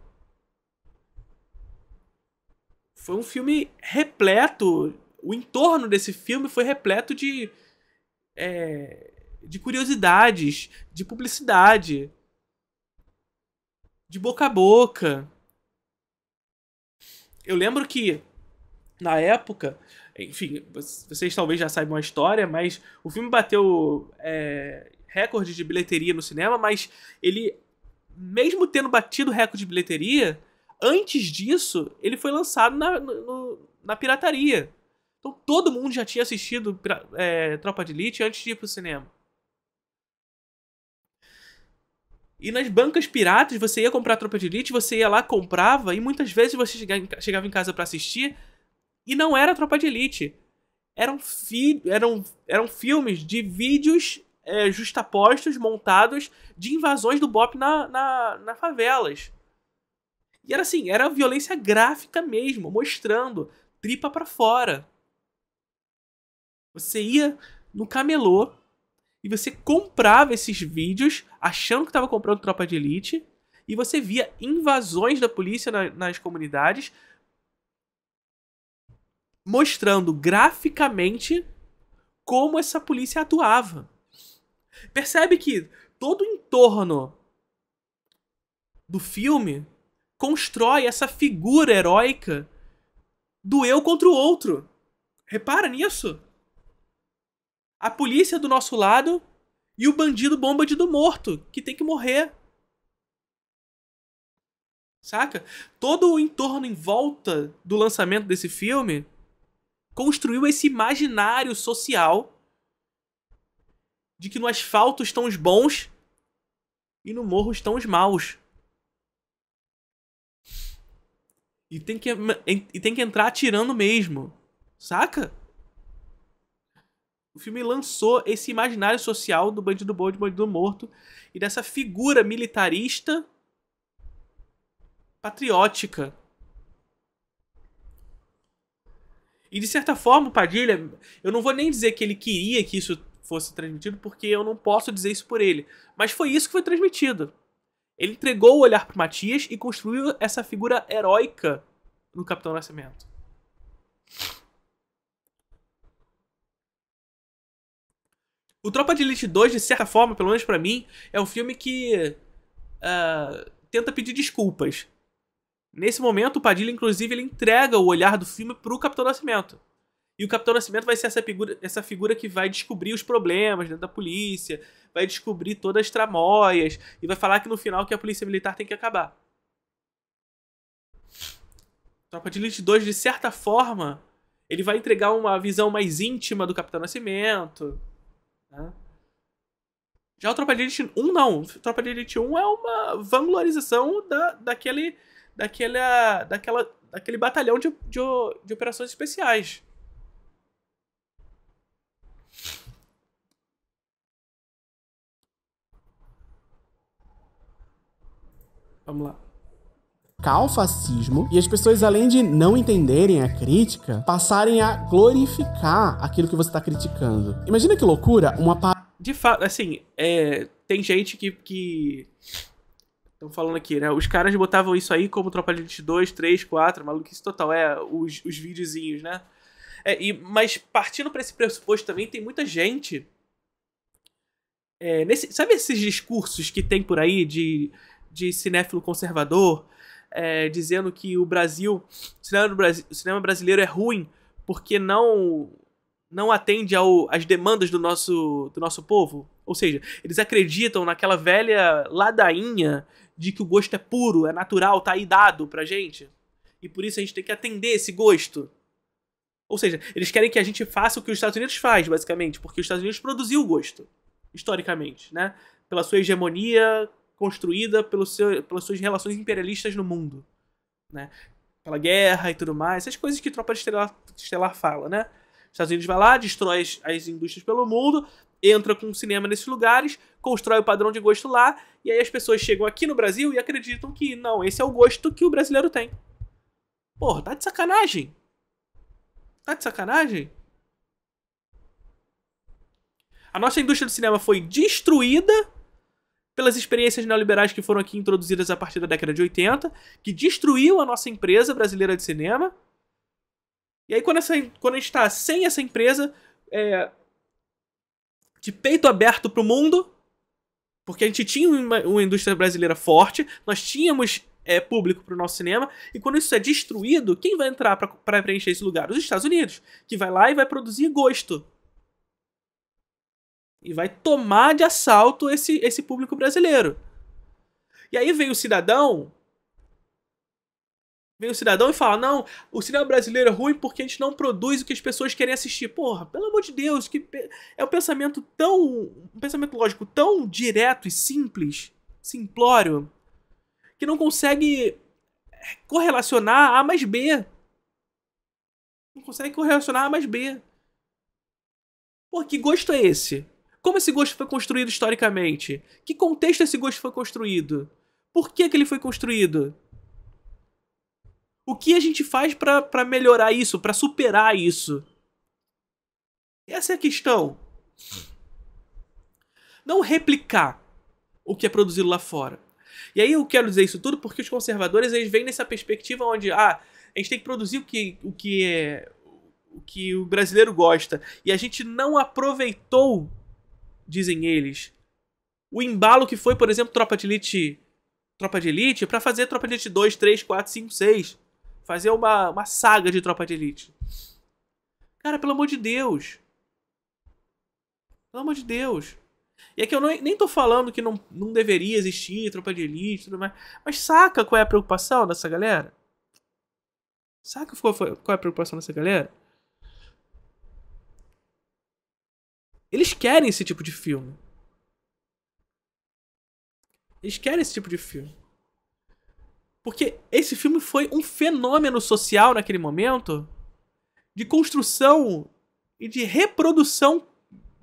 Foi um filme repleto. O entorno desse filme foi repleto de. É, de curiosidades, de publicidade, de boca a boca. Eu lembro que, na época, enfim, vocês talvez já saibam a história, mas o filme bateu é, recorde de bilheteria no cinema, mas ele, mesmo tendo batido recorde de bilheteria, antes disso, ele foi lançado na, no, na pirataria. Então todo mundo já tinha assistido é, Tropa de Elite antes de ir pro cinema. E nas bancas piratas, você ia comprar Tropa de Elite, você ia lá, comprava, e muitas vezes você chegava em casa para assistir, e não era Tropa de Elite. Eram, fi eram, eram filmes de vídeos é, justapostos, montados, de invasões do Bop na, na, na favelas. E era assim, era violência gráfica mesmo, mostrando, tripa para fora. Você ia no camelô, e você comprava esses vídeos achando que estava comprando tropa de elite e você via invasões da polícia na, nas comunidades mostrando graficamente como essa polícia atuava. Percebe que todo o entorno do filme constrói essa figura heróica do eu contra o outro. Repara nisso a polícia do nosso lado e o bandido bomba de do morto, que tem que morrer. Saca? Todo o entorno em volta do lançamento desse filme construiu esse imaginário social de que no asfalto estão os bons e no morro estão os maus. E tem que, e tem que entrar atirando mesmo. Saca? o filme lançou esse imaginário social do bandido bom, e do bandido morto e dessa figura militarista patriótica. E de certa forma, Padilha, eu não vou nem dizer que ele queria que isso fosse transmitido, porque eu não posso dizer isso por ele. Mas foi isso que foi transmitido. Ele entregou o olhar para Matias e construiu essa figura heróica no Capitão Nascimento. O Tropa de Elite 2, de certa forma, pelo menos para mim, é um filme que uh, tenta pedir desculpas. Nesse momento, o Padilha, inclusive, ele entrega o olhar do filme pro Capitão Nascimento. E o Capitão Nascimento vai ser essa figura, essa figura que vai descobrir os problemas dentro da polícia, vai descobrir todas as tramóias e vai falar que no final que a polícia militar tem que acabar. Tropa de Elite 2, de certa forma, ele vai entregar uma visão mais íntima do Capitão Nascimento, né? Já o Tropa de Elite 1, não. O Tropa de Elite 1 é uma vanglorização da, daquele, daquela, daquela, daquele batalhão de, de, de operações especiais. Vamos lá fascismo e as pessoas, além de não entenderem a crítica, passarem a glorificar aquilo que você está criticando. Imagina que loucura uma. Pa... De fato, assim, é, tem gente que. que... Estão falando aqui, né? Os caras botavam isso aí como Tropa de Elite 2, 3, 4, maluquice total, é, os, os videozinhos, né? É, e, mas partindo para esse pressuposto também, tem muita gente. É, nesse, sabe esses discursos que tem por aí de, de cinéfilo conservador? é, dizendo que o Brasil, o cinema, Brasil, o cinema brasileiro é ruim porque não não atende ao, às demandas do nosso, do nosso povo. Ou seja, eles acreditam naquela velha ladainha de que o gosto é puro, é natural, tá aí dado pra gente. E por isso a gente tem que atender esse gosto. Ou seja, eles querem que a gente faça o que os Estados Unidos faz, basicamente, porque os Estados Unidos produziu o gosto, historicamente, né? Pela sua hegemonia construída pelo seu, pelas suas relações imperialistas no mundo, né? Pela guerra e tudo mais, essas coisas que Tropa Estelar, Estelar fala, né? Os Estados Unidos vai lá, destrói as, as indústrias pelo mundo, entra com o cinema nesses lugares, constrói o padrão de gosto lá, e aí as pessoas chegam aqui no Brasil e acreditam que, não, esse é o gosto que o brasileiro tem. Porra, tá de sacanagem. Tá de sacanagem? A nossa indústria do cinema foi destruída pelas experiências neoliberais que foram aqui introduzidas a partir da década de 80, que destruiu a nossa empresa brasileira de cinema. E aí, quando, essa, quando a gente está sem essa empresa, é, de peito aberto para o mundo, porque a gente tinha uma, uma, indústria brasileira forte, nós tínhamos é, público para o nosso cinema, e quando isso é destruído, quem vai entrar para preencher esse lugar? Os Estados Unidos, que vai lá e vai produzir gosto e vai tomar de assalto esse, esse público brasileiro. E aí vem o cidadão. Vem o cidadão e fala: não, o cinema brasileiro é ruim porque a gente não produz o que as pessoas querem assistir. Porra, pelo amor de Deus, que é um pensamento tão. um pensamento lógico tão direto e simples, simplório, que não consegue correlacionar A mais B. Não consegue correlacionar A mais B. Pô, que gosto é esse? Como esse gosto foi construído historicamente? Que contexto esse gosto foi construído? Por que, que ele foi construído? O que a gente faz para melhorar isso, para superar isso? Essa é a questão. Não replicar o que é produzido lá fora. E aí eu quero dizer isso tudo porque os conservadores eles vêm nessa perspectiva onde ah, a gente tem que produzir o que, o que é o que o brasileiro gosta e a gente não aproveitou dizem eles, o embalo que foi, por exemplo, Tropa de Elite, Tropa de Elite, para fazer Tropa de Elite 2, 3, 4, 5, 6, fazer uma, uma saga de Tropa de Elite. Cara, pelo amor de Deus. Pelo amor de Deus. E é que eu não, nem tô falando que não, não deveria existir tropa de elite tudo mais. Mas saca qual é a preocupação dessa galera? Saca qual, foi, qual é a preocupação dessa galera? Eles querem esse tipo de filme. Eles querem esse tipo de filme. Porque esse filme foi um fenômeno social naquele momento de construção e de reprodução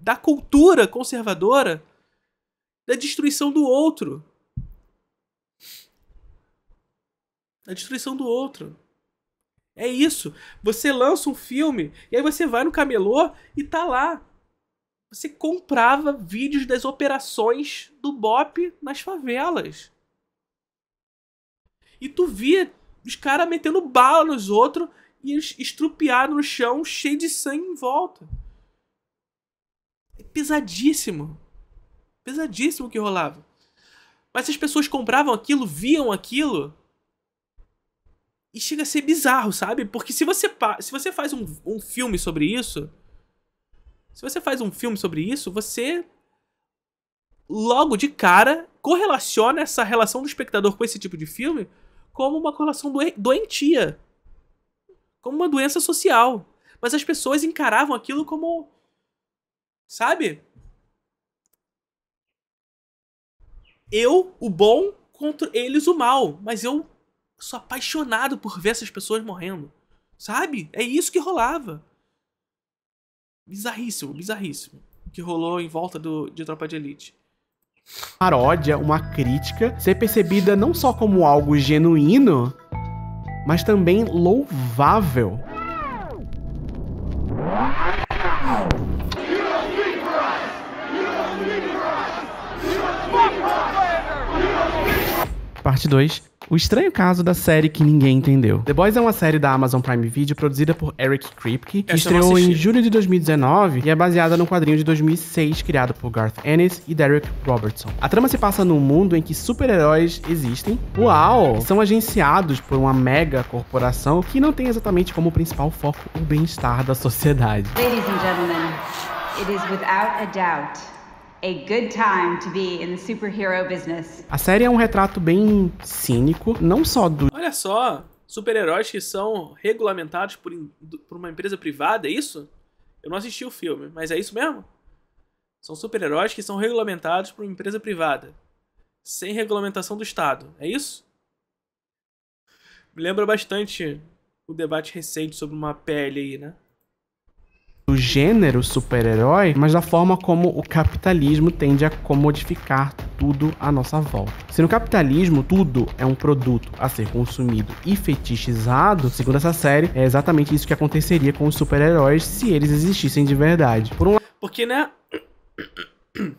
da cultura conservadora da destruição do outro. A destruição do outro. É isso. Você lança um filme e aí você vai no camelô e tá lá você comprava vídeos das operações do BOP nas favelas. E tu via os caras metendo bala nos outros e eles no chão, cheio de sangue em volta. É pesadíssimo. Pesadíssimo o que rolava. Mas as pessoas compravam aquilo, viam aquilo. E chega a ser bizarro, sabe? Porque se você, se você faz um, um filme sobre isso se você faz um filme sobre isso, você logo de cara correlaciona essa relação do espectador com esse tipo de filme como uma correlação doentia, como uma doença social. Mas as pessoas encaravam aquilo como. Sabe? Eu, o bom, contra eles, o mal. Mas eu sou apaixonado por ver essas pessoas morrendo. Sabe? É isso que rolava bizarríssimo, bizarríssimo, que rolou em volta do, de Tropa de Elite paródia, uma crítica, ser percebida não só como algo genuíno, mas também louvável. Parte 2 o estranho caso da série que ninguém entendeu. The Boys é uma série da Amazon Prime Video produzida por Eric Kripke, que estreou em julho de 2019 e é baseada no quadrinho de 2006 criado por Garth Ennis e Derek Robertson. A trama se passa num mundo em que super-heróis existem, uau, são agenciados por uma mega corporação que não tem exatamente como principal foco o bem-estar da sociedade. Ladies and gentlemen, it is without a doubt a série é um retrato bem cínico, não só do. Olha só, super-heróis que são regulamentados por, por uma empresa privada, é isso? Eu não assisti o filme, mas é isso mesmo? São super-heróis que são regulamentados por uma empresa privada, sem regulamentação do Estado, é isso? Me lembra bastante o debate recente sobre uma pele aí, né? do gênero super-herói, mas da forma como o capitalismo tende a comodificar tudo à nossa volta. Se no capitalismo tudo é um produto a ser consumido e fetichizado, segundo essa série, é exatamente isso que aconteceria com os super-heróis se eles existissem de verdade. Por um Porque, né? (coughs)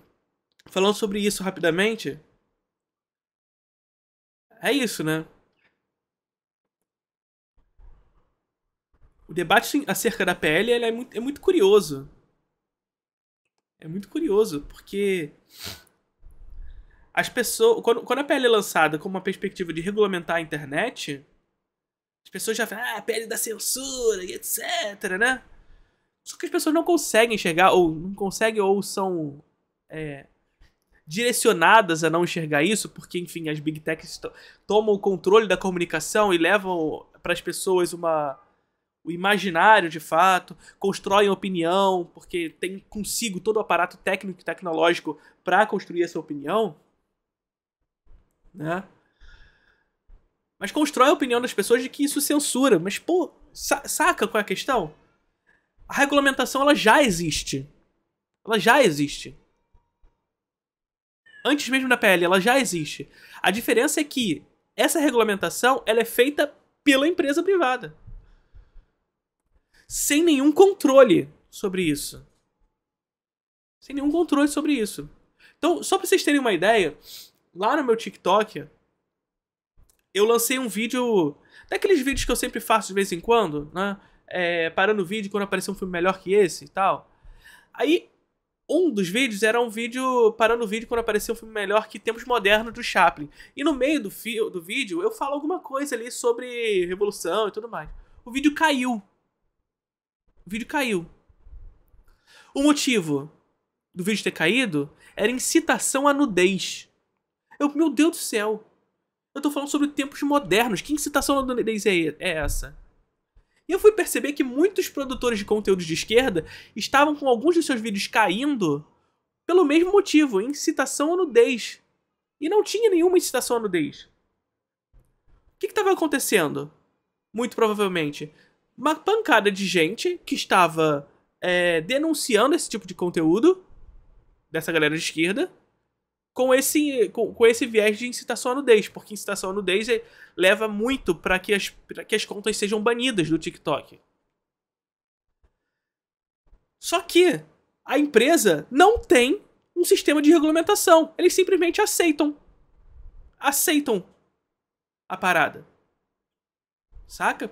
Falando sobre isso rapidamente. É isso, né? O debate acerca da PL é muito, é muito curioso. É muito curioso, porque as pessoas. Quando, quando, a PL é lançada com uma perspectiva de regulamentar a internet, as pessoas já falam, ah, a PL é da censura, etc, né? Só que as pessoas não conseguem enxergar, ou não conseguem, ou são é, direcionadas a não enxergar isso, porque, enfim, as big techs tomam o controle da comunicação e levam para as pessoas uma o imaginário de fato, constroem opinião, porque tem consigo todo o aparato técnico e tecnológico para construir essa opinião, né? Mas constrói a opinião das pessoas de que isso censura. Mas, pô, saca qual é a questão? A regulamentação ela já existe. Ela já existe. Antes mesmo da PL, ela já existe. A diferença é que essa regulamentação ela é feita pela empresa privada sem nenhum controle sobre isso. Sem nenhum controle sobre isso. Então, só para vocês terem uma ideia, lá no meu TikTok, eu lancei um vídeo. Daqueles vídeos que eu sempre faço de vez em quando, né? É, parando o vídeo quando aparecer um filme melhor que esse e tal. Aí, um dos vídeos era um vídeo parando o vídeo quando apareceu um filme melhor que Tempos Modernos do Chaplin. E no meio do, do vídeo eu falo alguma coisa ali sobre revolução e tudo mais. O vídeo caiu o vídeo caiu. O motivo do vídeo ter caído era incitação à nudez. Eu, meu Deus do céu. Eu tô falando sobre tempos modernos. Que incitação à nudez é, é essa? E eu fui perceber que muitos produtores de conteúdos de esquerda estavam com alguns de seus vídeos caindo pelo mesmo motivo, incitação à nudez. E não tinha nenhuma incitação à nudez. O que estava acontecendo? Muito provavelmente, uma pancada de gente que estava é, denunciando esse tipo de conteúdo dessa galera de esquerda com esse, com, com esse viés de incitação à nudez, porque incitação à nudez é, leva muito para que, as, que as contas sejam banidas do TikTok. Só que a empresa não tem um sistema de regulamentação. Eles simplesmente aceitam. Aceitam a parada. Saca?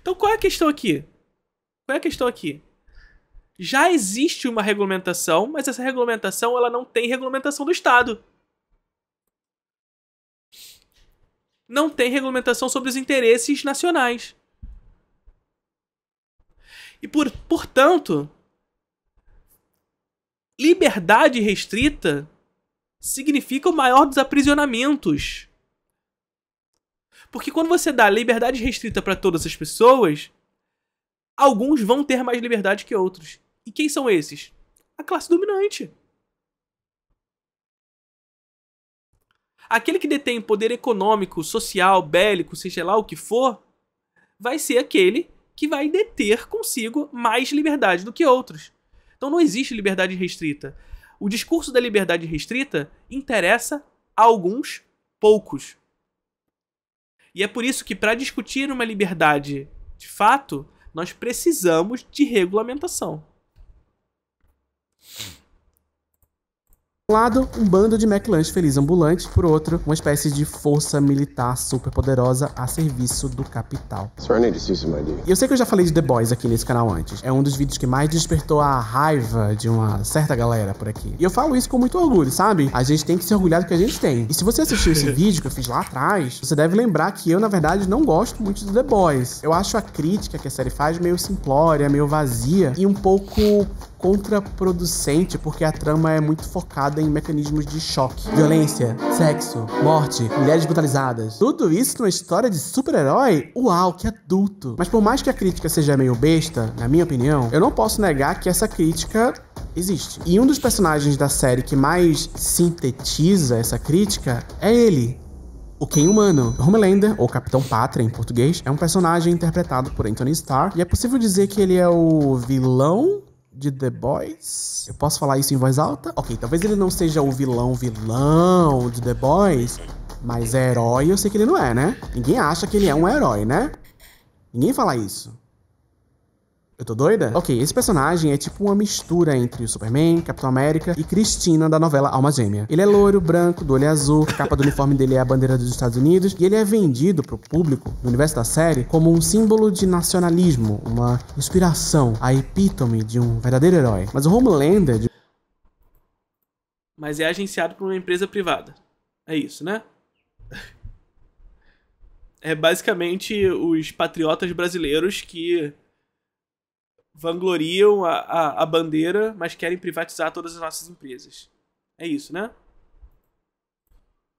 Então qual é a questão aqui? Qual é a questão aqui? Já existe uma regulamentação, mas essa regulamentação ela não tem regulamentação do Estado. Não tem regulamentação sobre os interesses nacionais. E por, portanto, liberdade restrita significa o maior dos aprisionamentos porque quando você dá liberdade restrita para todas as pessoas, alguns vão ter mais liberdade que outros. E quem são esses? A classe dominante. Aquele que detém poder econômico, social, bélico, seja lá o que for, vai ser aquele que vai deter consigo mais liberdade do que outros. Então não existe liberdade restrita. O discurso da liberdade restrita interessa a alguns poucos. E é por isso que, para discutir uma liberdade de fato, nós precisamos de regulamentação lado, um bando de McLanche feliz ambulante, por outro, uma espécie de força militar superpoderosa a serviço do capital. E eu sei que eu já falei de The Boys aqui nesse canal antes. É um dos vídeos que mais despertou a raiva de uma certa galera por aqui. E eu falo isso com muito orgulho, sabe? A gente tem que se orgulhar do que a gente tem. E se você assistiu esse (laughs) vídeo que eu fiz lá atrás, você deve lembrar que eu, na verdade, não gosto muito do The Boys. Eu acho a crítica que a série faz meio simplória, meio vazia e um pouco contraproducente porque a trama é muito focada em mecanismos de choque, violência, sexo, morte, mulheres brutalizadas. Tudo isso numa história de super-herói? Uau, que adulto! Mas por mais que a crítica seja meio besta, na minha opinião, eu não posso negar que essa crítica existe. E um dos personagens da série que mais sintetiza essa crítica é ele, o Ken Humano. Homelander, ou Capitão Pátria em português, é um personagem interpretado por Anthony Starr, e é possível dizer que ele é o vilão de The Boys. Eu posso falar isso em voz alta? Ok, talvez ele não seja o vilão vilão de The Boys, mas é herói eu sei que ele não é, né? Ninguém acha que ele é um herói, né? Ninguém fala isso. Eu tô doida? Ok, esse personagem é tipo uma mistura entre o Superman, Capitão América e Cristina da novela Alma Gêmea. Ele é loiro, branco, do olho azul, a capa do uniforme dele é a bandeira dos Estados Unidos e ele é vendido pro público no universo da série como um símbolo de nacionalismo, uma inspiração, a epítome de um verdadeiro herói. Mas o Homelander... De... Mas é agenciado por uma empresa privada. É isso, né? (laughs) É basicamente os patriotas brasileiros que vangloriam a, a, a bandeira, mas querem privatizar todas as nossas empresas. É isso, né?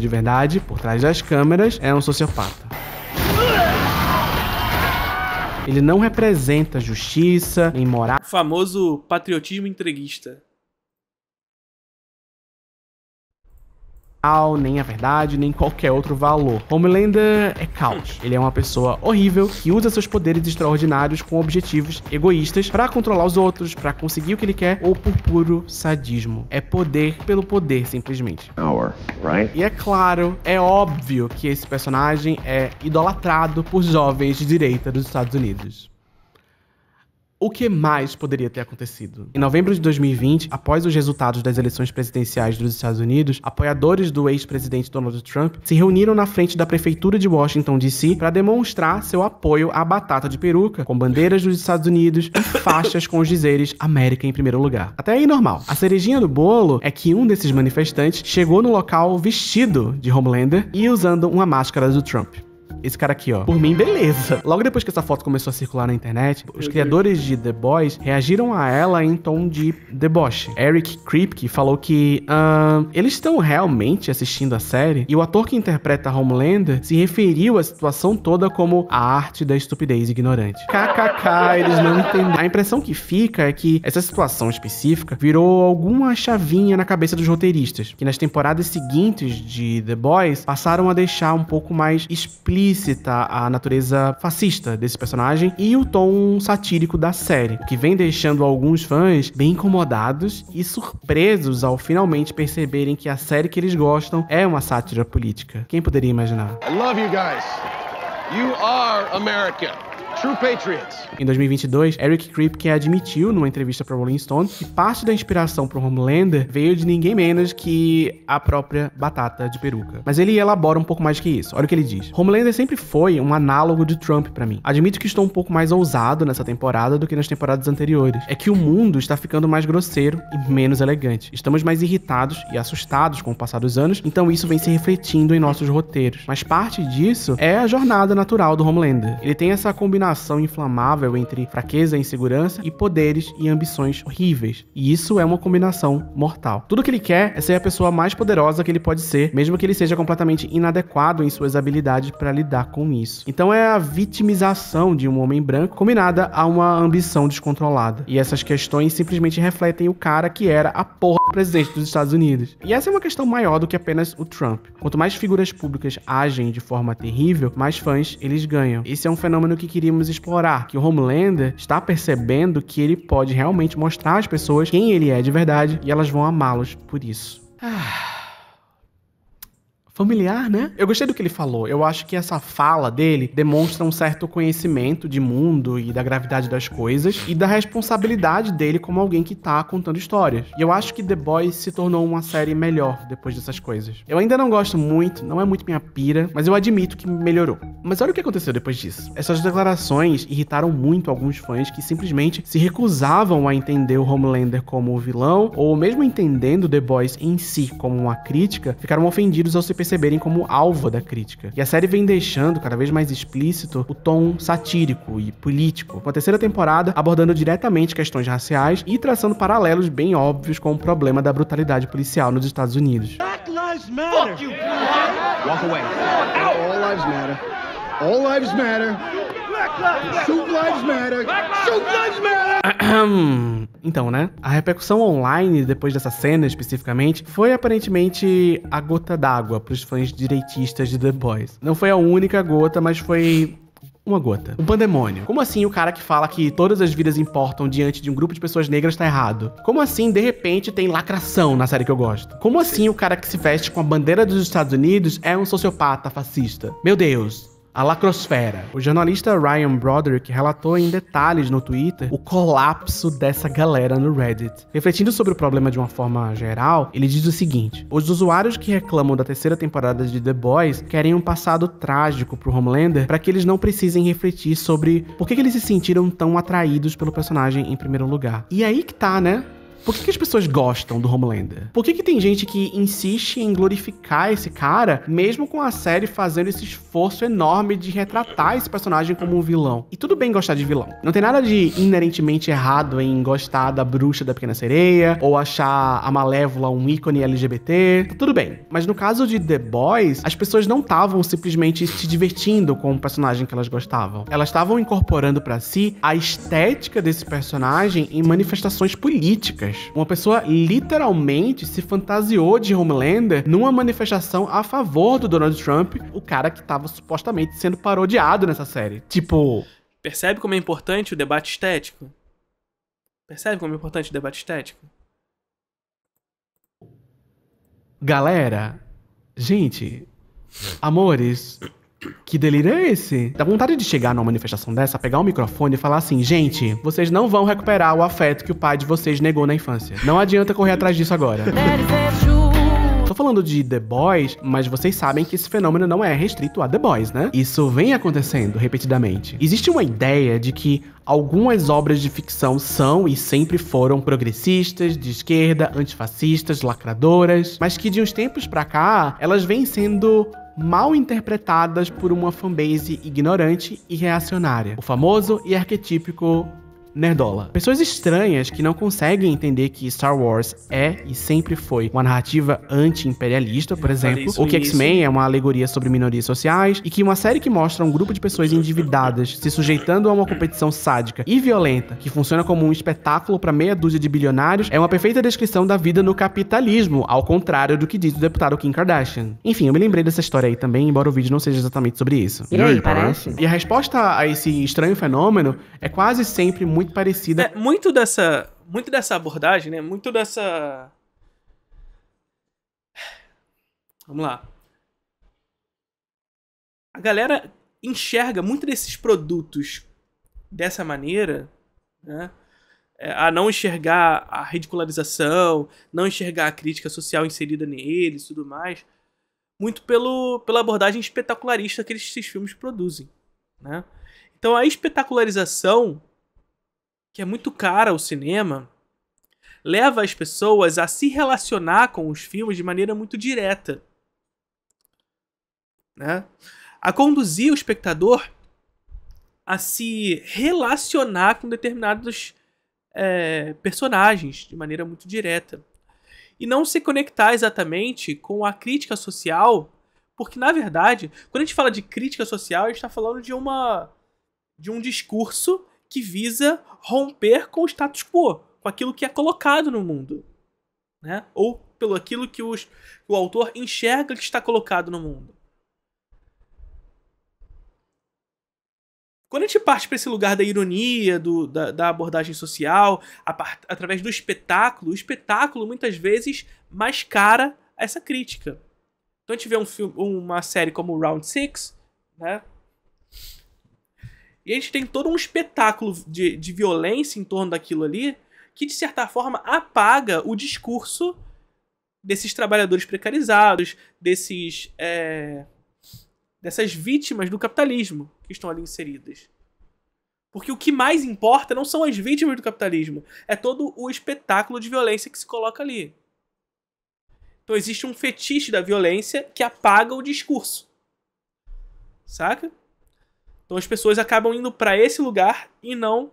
De verdade, por trás das câmeras, é um sociopata. Ele não representa justiça, nem moral. O famoso patriotismo entreguista. real, nem a verdade, nem qualquer outro valor. Homelander é caos. Ele é uma pessoa horrível que usa seus poderes extraordinários com objetivos egoístas para controlar os outros, para conseguir o que ele quer ou por puro sadismo. É poder pelo poder, simplesmente. Power, right? E é claro, é óbvio que esse personagem é idolatrado por jovens de direita dos Estados Unidos. O que mais poderia ter acontecido? Em novembro de 2020, após os resultados das eleições presidenciais dos Estados Unidos, apoiadores do ex-presidente Donald Trump se reuniram na frente da prefeitura de Washington, D.C., para demonstrar seu apoio à batata de peruca, com bandeiras dos Estados Unidos e (laughs) faixas com os dizeres América em primeiro lugar. Até aí normal. A cerejinha do bolo é que um desses manifestantes chegou no local vestido de Homelander e usando uma máscara do Trump esse cara aqui, ó. Por mim, beleza. Logo depois que essa foto começou a circular na internet, os criadores de The Boys reagiram a ela em tom de deboche. Eric Kripke falou que uh, eles estão realmente assistindo a série e o ator que interpreta Homelander se referiu à situação toda como a arte da estupidez ignorante. KKK, eles não entendem. A impressão que fica é que essa situação específica virou alguma chavinha na cabeça dos roteiristas, que nas temporadas seguintes de The Boys passaram a deixar um pouco mais explícito explícita, a natureza fascista desse personagem e o tom satírico da série, que vem deixando alguns fãs bem incomodados e surpresos ao finalmente perceberem que a série que eles gostam é uma sátira política. Quem poderia imaginar? I love you guys. You are America. Em 2022, Eric Kripke admitiu numa entrevista para Rolling Stone que parte da inspiração para Homelander veio de ninguém menos que a própria batata de peruca. Mas ele elabora um pouco mais que isso. Olha o que ele diz: Homelander sempre foi um análogo de Trump para mim. Admito que estou um pouco mais ousado nessa temporada do que nas temporadas anteriores. É que o mundo está ficando mais grosseiro e menos elegante. Estamos mais irritados e assustados com o passar dos anos, então isso vem se refletindo em nossos roteiros. Mas parte disso é a jornada natural do Homelander. Ele tem essa combinação combinação inflamável entre fraqueza e insegurança e poderes e ambições horríveis. E isso é uma combinação mortal. Tudo que ele quer é ser a pessoa mais poderosa que ele pode ser, mesmo que ele seja completamente inadequado em suas habilidades para lidar com isso. Então é a vitimização de um homem branco combinada a uma ambição descontrolada. E essas questões simplesmente refletem o cara que era a porra do presidente dos Estados Unidos. E essa é uma questão maior do que apenas o Trump. Quanto mais figuras públicas agem de forma terrível, mais fãs eles ganham. Esse é um fenômeno que queríamos explorar, que o Homelander está percebendo que ele pode realmente mostrar às pessoas quem ele é de verdade e elas vão amá-los por isso. Ah familiar, né? Eu gostei do que ele falou. Eu acho que essa fala dele demonstra um certo conhecimento de mundo e da gravidade das coisas e da responsabilidade dele como alguém que tá contando histórias. E eu acho que The Boys se tornou uma série melhor depois dessas coisas. Eu ainda não gosto muito, não é muito minha pira, mas eu admito que melhorou. Mas olha o que aconteceu depois disso. Essas declarações irritaram muito alguns fãs que simplesmente se recusavam a entender o Homelander como vilão ou mesmo entendendo The Boys em si como uma crítica, ficaram ofendidos ao se perceber receberem como alvo da crítica. E a série vem deixando cada vez mais explícito o tom satírico e político, com a terceira temporada abordando diretamente questões raciais e traçando paralelos bem óbvios com o problema da brutalidade policial nos Estados Unidos. Black lives matter. Walk away. All lives matter. All lives matter. (clears throat) Então, né? A repercussão online depois dessa cena especificamente foi aparentemente a gota d'água para os fãs direitistas de The Boys. Não foi a única gota, mas foi uma gota. Um pandemônio. Como assim o cara que fala que todas as vidas importam diante de um grupo de pessoas negras tá errado? Como assim, de repente, tem lacração na série que eu gosto? Como assim o cara que se veste com a bandeira dos Estados Unidos é um sociopata fascista? Meu Deus, a lacrosfera. O jornalista Ryan Broderick relatou em detalhes no Twitter o colapso dessa galera no Reddit. Refletindo sobre o problema de uma forma geral, ele diz o seguinte: Os usuários que reclamam da terceira temporada de The Boys querem um passado trágico pro Homelander para que eles não precisem refletir sobre por que, que eles se sentiram tão atraídos pelo personagem em primeiro lugar. E aí que tá, né? Por que, que, as pessoas gostam do Homelander? Por que, que tem gente que insiste em glorificar esse cara, mesmo com a série fazendo esse esforço enorme de retratar esse personagem como um vilão? E tudo bem gostar de vilão. Não tem nada de inerentemente errado em gostar da bruxa da Pequena Sereia, ou achar a Malévola um ícone LGBT. Tudo bem. Mas no caso de The Boys, as pessoas não estavam simplesmente se divertindo com o personagem que elas gostavam. Elas estavam incorporando para si a estética desse personagem em manifestações políticas. Bush. Uma pessoa literalmente se fantasiou de Homelander numa manifestação a favor do Donald Trump, o cara que estava supostamente sendo parodiado nessa série. Tipo. Percebe como é importante o debate estético? Percebe como é importante o debate estético? Galera, gente, amores, que delírio é esse? Dá vontade de chegar numa manifestação dessa, pegar o um microfone e falar assim: gente, vocês não vão recuperar o afeto que o pai de vocês negou na infância. Não adianta correr atrás disso agora. Tô falando de The Boys, mas vocês sabem que esse fenômeno não é restrito a The Boys, né? Isso vem acontecendo repetidamente. Existe uma ideia de que algumas obras de ficção são e sempre foram progressistas, de esquerda, antifascistas, lacradoras, mas que de uns tempos pra cá elas vêm sendo mal interpretadas por uma fanbase ignorante e reacionária. O famoso e arquetípico nerdola. Pessoas estranhas que não conseguem entender que Star Wars é e sempre foi uma narrativa anti-imperialista, por exemplo, ou que X-Men é uma alegoria sobre minorias sociais, e que uma série que mostra um grupo de pessoas endividadas se sujeitando a uma competição sádica e violenta, que funciona como um espetáculo para meia dúzia de bilionários, é uma perfeita descrição da vida no capitalismo, ao contrário do que diz o deputado Kim Kardashian. Enfim, eu me lembrei dessa história aí também, embora o vídeo não seja exatamente sobre isso. E aí, parece? E a resposta a esse estranho fenômeno é quase sempre muito muito parecida. É, muito dessa, muito dessa abordagem, né? Muito dessa Vamos lá. A galera enxerga muito desses produtos dessa maneira, né? É, a não enxergar a ridicularização, não enxergar a crítica social inserida neles e tudo mais, muito pelo, pela abordagem espetacularista que esses filmes produzem. Né? Então a espetacularização que é muito cara ao cinema, leva as pessoas a se relacionar com os filmes de maneira muito direta. Né? A conduzir o espectador a se relacionar com determinados é, personagens de maneira muito direta. E não se conectar exatamente com a crítica social, porque na verdade, quando a gente fala de crítica social, a gente está falando de uma de um discurso que visa romper com o status quo, com aquilo que é colocado no mundo, né? Ou pelo aquilo que os, o autor enxerga que está colocado no mundo. Quando a gente parte para esse lugar da ironia, do, da, da, abordagem social, part, através do espetáculo, o espetáculo muitas vezes mascara essa crítica. Então a gente vê um filme, uma série como Round Six, né? E a gente tem todo um espetáculo de, de violência em torno daquilo ali que, de certa forma, apaga o discurso desses trabalhadores precarizados, desses. É, dessas vítimas do capitalismo que estão ali inseridas. Porque o que mais importa não são as vítimas do capitalismo, é todo o espetáculo de violência que se coloca ali. Então existe um fetiche da violência que apaga o discurso. Saca? Então as pessoas acabam indo para esse lugar e não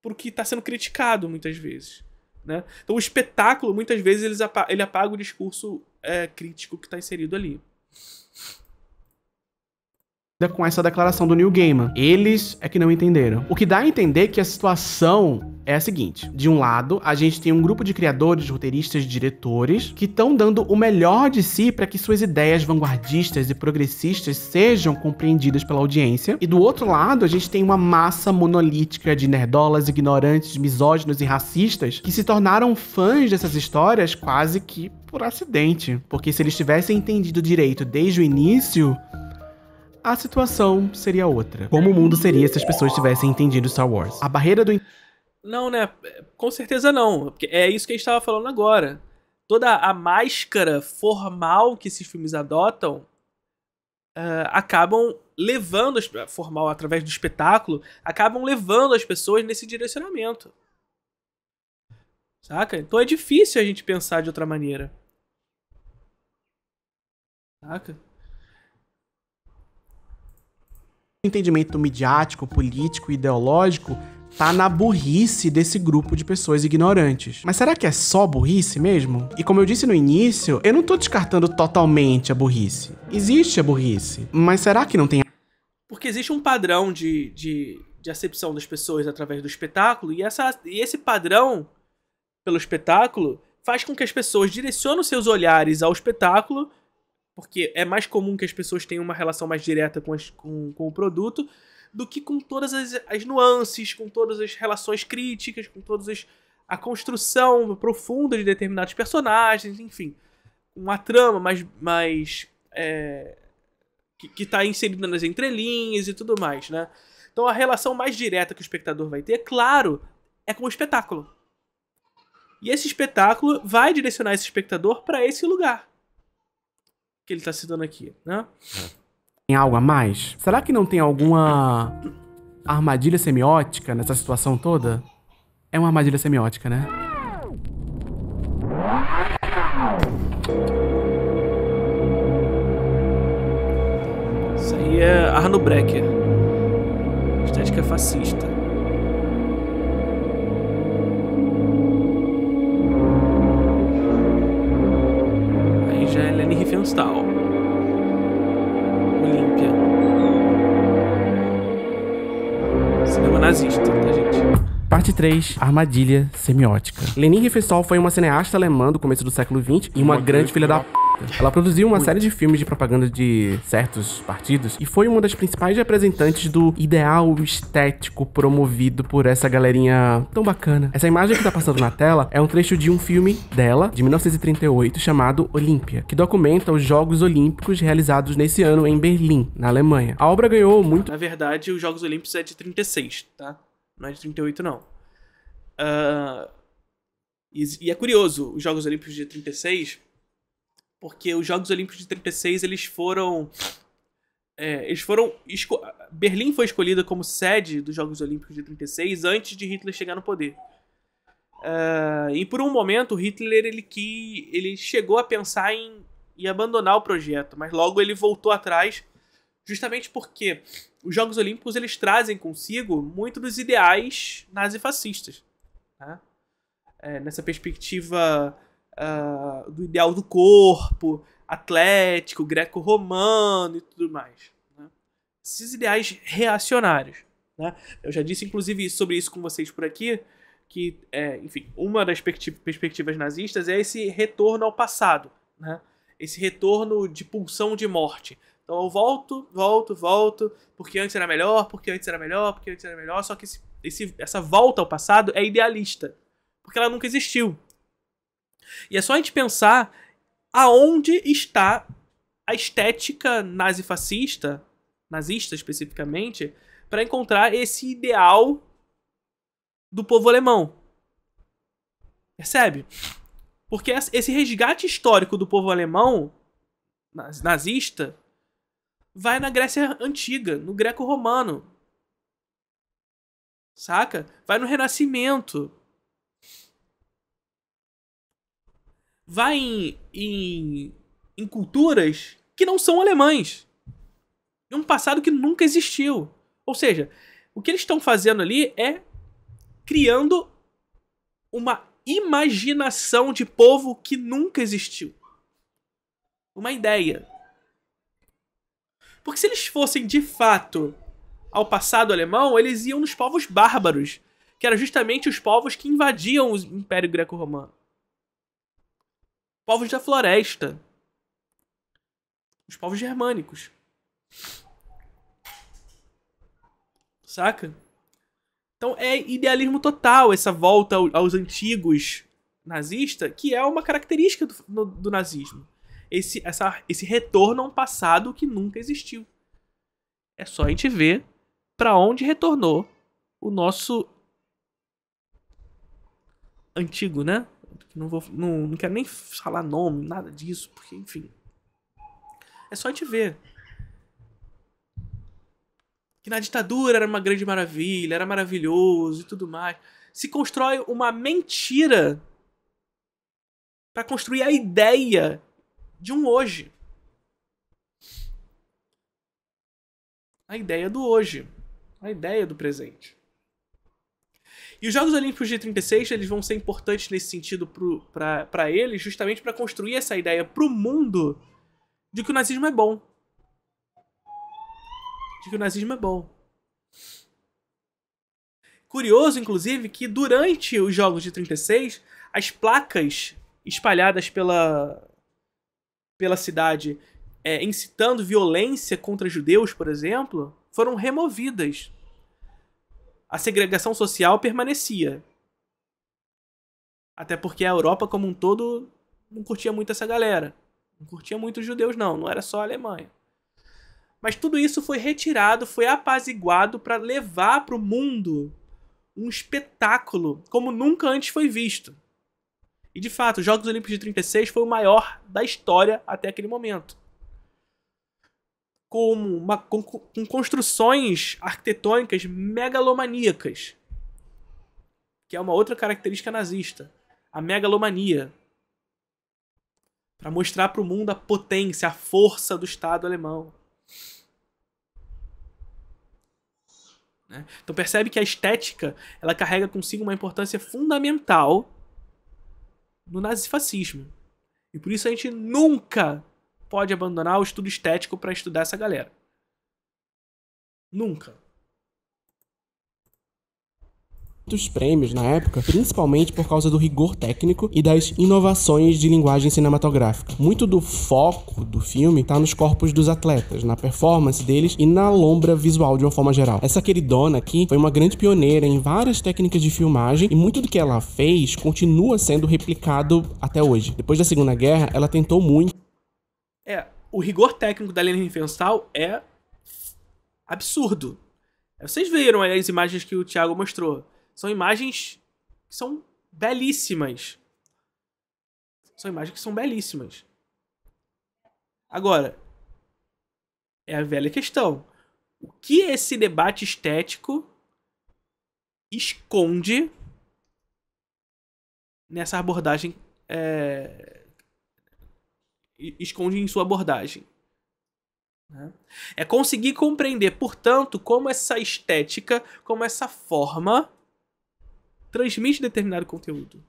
pro que está sendo criticado muitas vezes. Né? Então o espetáculo, muitas vezes, ele apaga, ele apaga o discurso é, crítico que está inserido ali com essa declaração do New Gaiman. Eles é que não entenderam. O que dá a entender que a situação é a seguinte: de um lado, a gente tem um grupo de criadores, roteiristas, diretores que estão dando o melhor de si para que suas ideias vanguardistas e progressistas sejam compreendidas pela audiência, e do outro lado, a gente tem uma massa monolítica de nerdolas, ignorantes, misóginos e racistas que se tornaram fãs dessas histórias quase que por acidente, porque se eles tivessem entendido direito desde o início, a situação seria outra. Como o mundo seria se as pessoas tivessem entendido Star Wars? A barreira do. Não, né? Com certeza não. É isso que a gente estava falando agora. Toda a máscara formal que esses filmes adotam uh, acabam levando as, eh, formal através do espetáculo acabam levando as pessoas nesse direcionamento. Saca? Então é difícil a gente pensar de outra maneira. Saca? entendimento midiático, político e ideológico tá na burrice desse grupo de pessoas ignorantes. Mas será que é só burrice mesmo? E como eu disse no início, eu não tô descartando totalmente a burrice. Existe a burrice, mas será que não tem. Porque existe um padrão de, de, de acepção das pessoas através do espetáculo, e, essa, e esse padrão pelo espetáculo faz com que as pessoas direcionem seus olhares ao espetáculo porque é mais comum que as pessoas tenham uma relação mais direta com, as, com, com o produto do que com todas as, as, nuances, com todas as relações críticas, com todas as, a construção profunda de determinados personagens, enfim. Uma trama mais. mais é, que, está inserida nas entrelinhas e tudo mais, né? Então a relação mais direta que o espectador vai ter, é claro, é com o espetáculo. E esse espetáculo vai direcionar esse espectador para esse lugar que ele está citando aqui, né? Tem algo a mais? Será que não tem alguma armadilha semiótica nessa situação toda? É uma armadilha semiótica, né? Isso aí é Arno Brecker. Estética fascista. Provincetown, Olímpia. Cinema nazista, tá, gente? Parte 3, Armadilha Semiótica. Lenin Riefenstahl foi uma cineasta alemã do começo do século XX e uma, uma grande filha da p época. Ela produziu uma série de filmes de propaganda de certos partidos e foi uma das principais representantes do ideal estético promovido por essa galerinha tão bacana. Essa imagem que tá passando na tela é um trecho de um filme dela, de 1938, chamado Olímpia, que documenta os Jogos Olímpicos realizados nesse ano em Berlim, na Alemanha. A obra ganhou muito. Na verdade, os Jogos Olímpicos é de 36, tá? Não é de 38, não. Uh... E, e é curioso, os Jogos Olímpicos de 36 porque os Jogos Olímpicos de 36 eles foram é, eles foram Berlim foi escolhida como sede dos Jogos Olímpicos de 36 antes de Hitler chegar no poder uh, e por um momento Hitler ele que ele chegou a pensar em, em abandonar o projeto mas logo ele voltou atrás justamente porque os Jogos Olímpicos eles trazem consigo muito dos ideais nazifascistas né? é, nessa perspectiva ah, do ideal do corpo, atlético, greco-romano e tudo mais. Né? Esses ideais reacionários. Né? Eu já disse, inclusive, sobre isso com vocês por aqui, que, é, enfim, uma das perspectivas nazistas é esse retorno ao passado, né? esse retorno de pulsão de morte. Então eu volto, volto, volto, porque antes era melhor, porque antes era melhor, porque antes era melhor, só que esse, esse, essa volta ao passado é idealista, porque ela nunca existiu. E é só a gente pensar aonde está a estética nazi-fascista, nazista especificamente, para encontrar esse ideal do povo alemão. Percebe? Porque esse resgate histórico do povo alemão nazista vai na Grécia antiga, no greco-romano. Saca? Vai no Renascimento. vai em, em, em culturas que não são alemães. É um passado que nunca existiu. Ou seja, o que eles estão fazendo ali é criando uma imaginação de povo que nunca existiu. Uma ideia. Porque se eles fossem de fato ao passado alemão, eles iam nos povos bárbaros, que eram justamente os povos que invadiam o Império Greco-Romano povos da floresta, os povos germânicos. Saca? Então é idealismo total essa volta aos antigos nazista, que é uma característica do, do, do nazismo. Esse, essa, esse retorno a um passado que nunca existiu. É só a gente ver para onde retornou o nosso antigo, né? Não, vou, não, não quero nem falar nome, nada disso, porque, enfim. É só te ver. Que na ditadura era uma grande maravilha, era maravilhoso e tudo mais. Se constrói uma mentira para construir a ideia de um hoje. A ideia do hoje. A ideia do presente. E os Jogos Olímpicos de 36 eles vão ser importantes nesse sentido para eles, justamente para construir essa ideia para o mundo de que o nazismo é bom. De que o nazismo é bom. Curioso, inclusive, que durante os Jogos de 36, as placas espalhadas pela, pela cidade é, incitando violência contra judeus, por exemplo, foram removidas a segregação social permanecia. Até porque a Europa como um todo não curtia muito essa galera. Não curtia muito os judeus, não. Não era só a Alemanha. Mas tudo isso foi retirado, foi apaziguado para levar para o mundo um espetáculo como nunca antes foi visto. E de fato, os Jogos Olímpicos de 36 foi o maior da história até aquele momento com, uma, com, com construções arquitetônicas megalomaníacas, que é uma outra característica nazista, a megalomania, para mostrar para o mundo a potência, a força do Estado alemão. Né? Então percebe que a estética ela carrega consigo uma importância fundamental no nazifascismo. E por isso a gente nunca pode abandonar o estudo estético para estudar essa galera. Nunca. Muitos prêmios na época, principalmente por causa do rigor técnico e das inovações de linguagem cinematográfica. Muito do foco do filme está nos corpos dos atletas, na performance deles e na lombra visual de uma forma geral. Essa queridona aqui foi uma grande pioneira em várias técnicas de filmagem e muito do que ela fez continua sendo replicado até hoje. Depois da Segunda Guerra, ela tentou muito é, o rigor técnico da Lenin Riefenstahl é absurdo. Vocês viram as imagens que o Thiago mostrou. São imagens que são belíssimas. São imagens que são belíssimas. Agora, é a velha questão. O que esse debate estético esconde nessa abordagem é, esconde em sua abordagem. Né? É conseguir compreender, portanto, como essa estética, como essa forma transmite determinado conteúdo.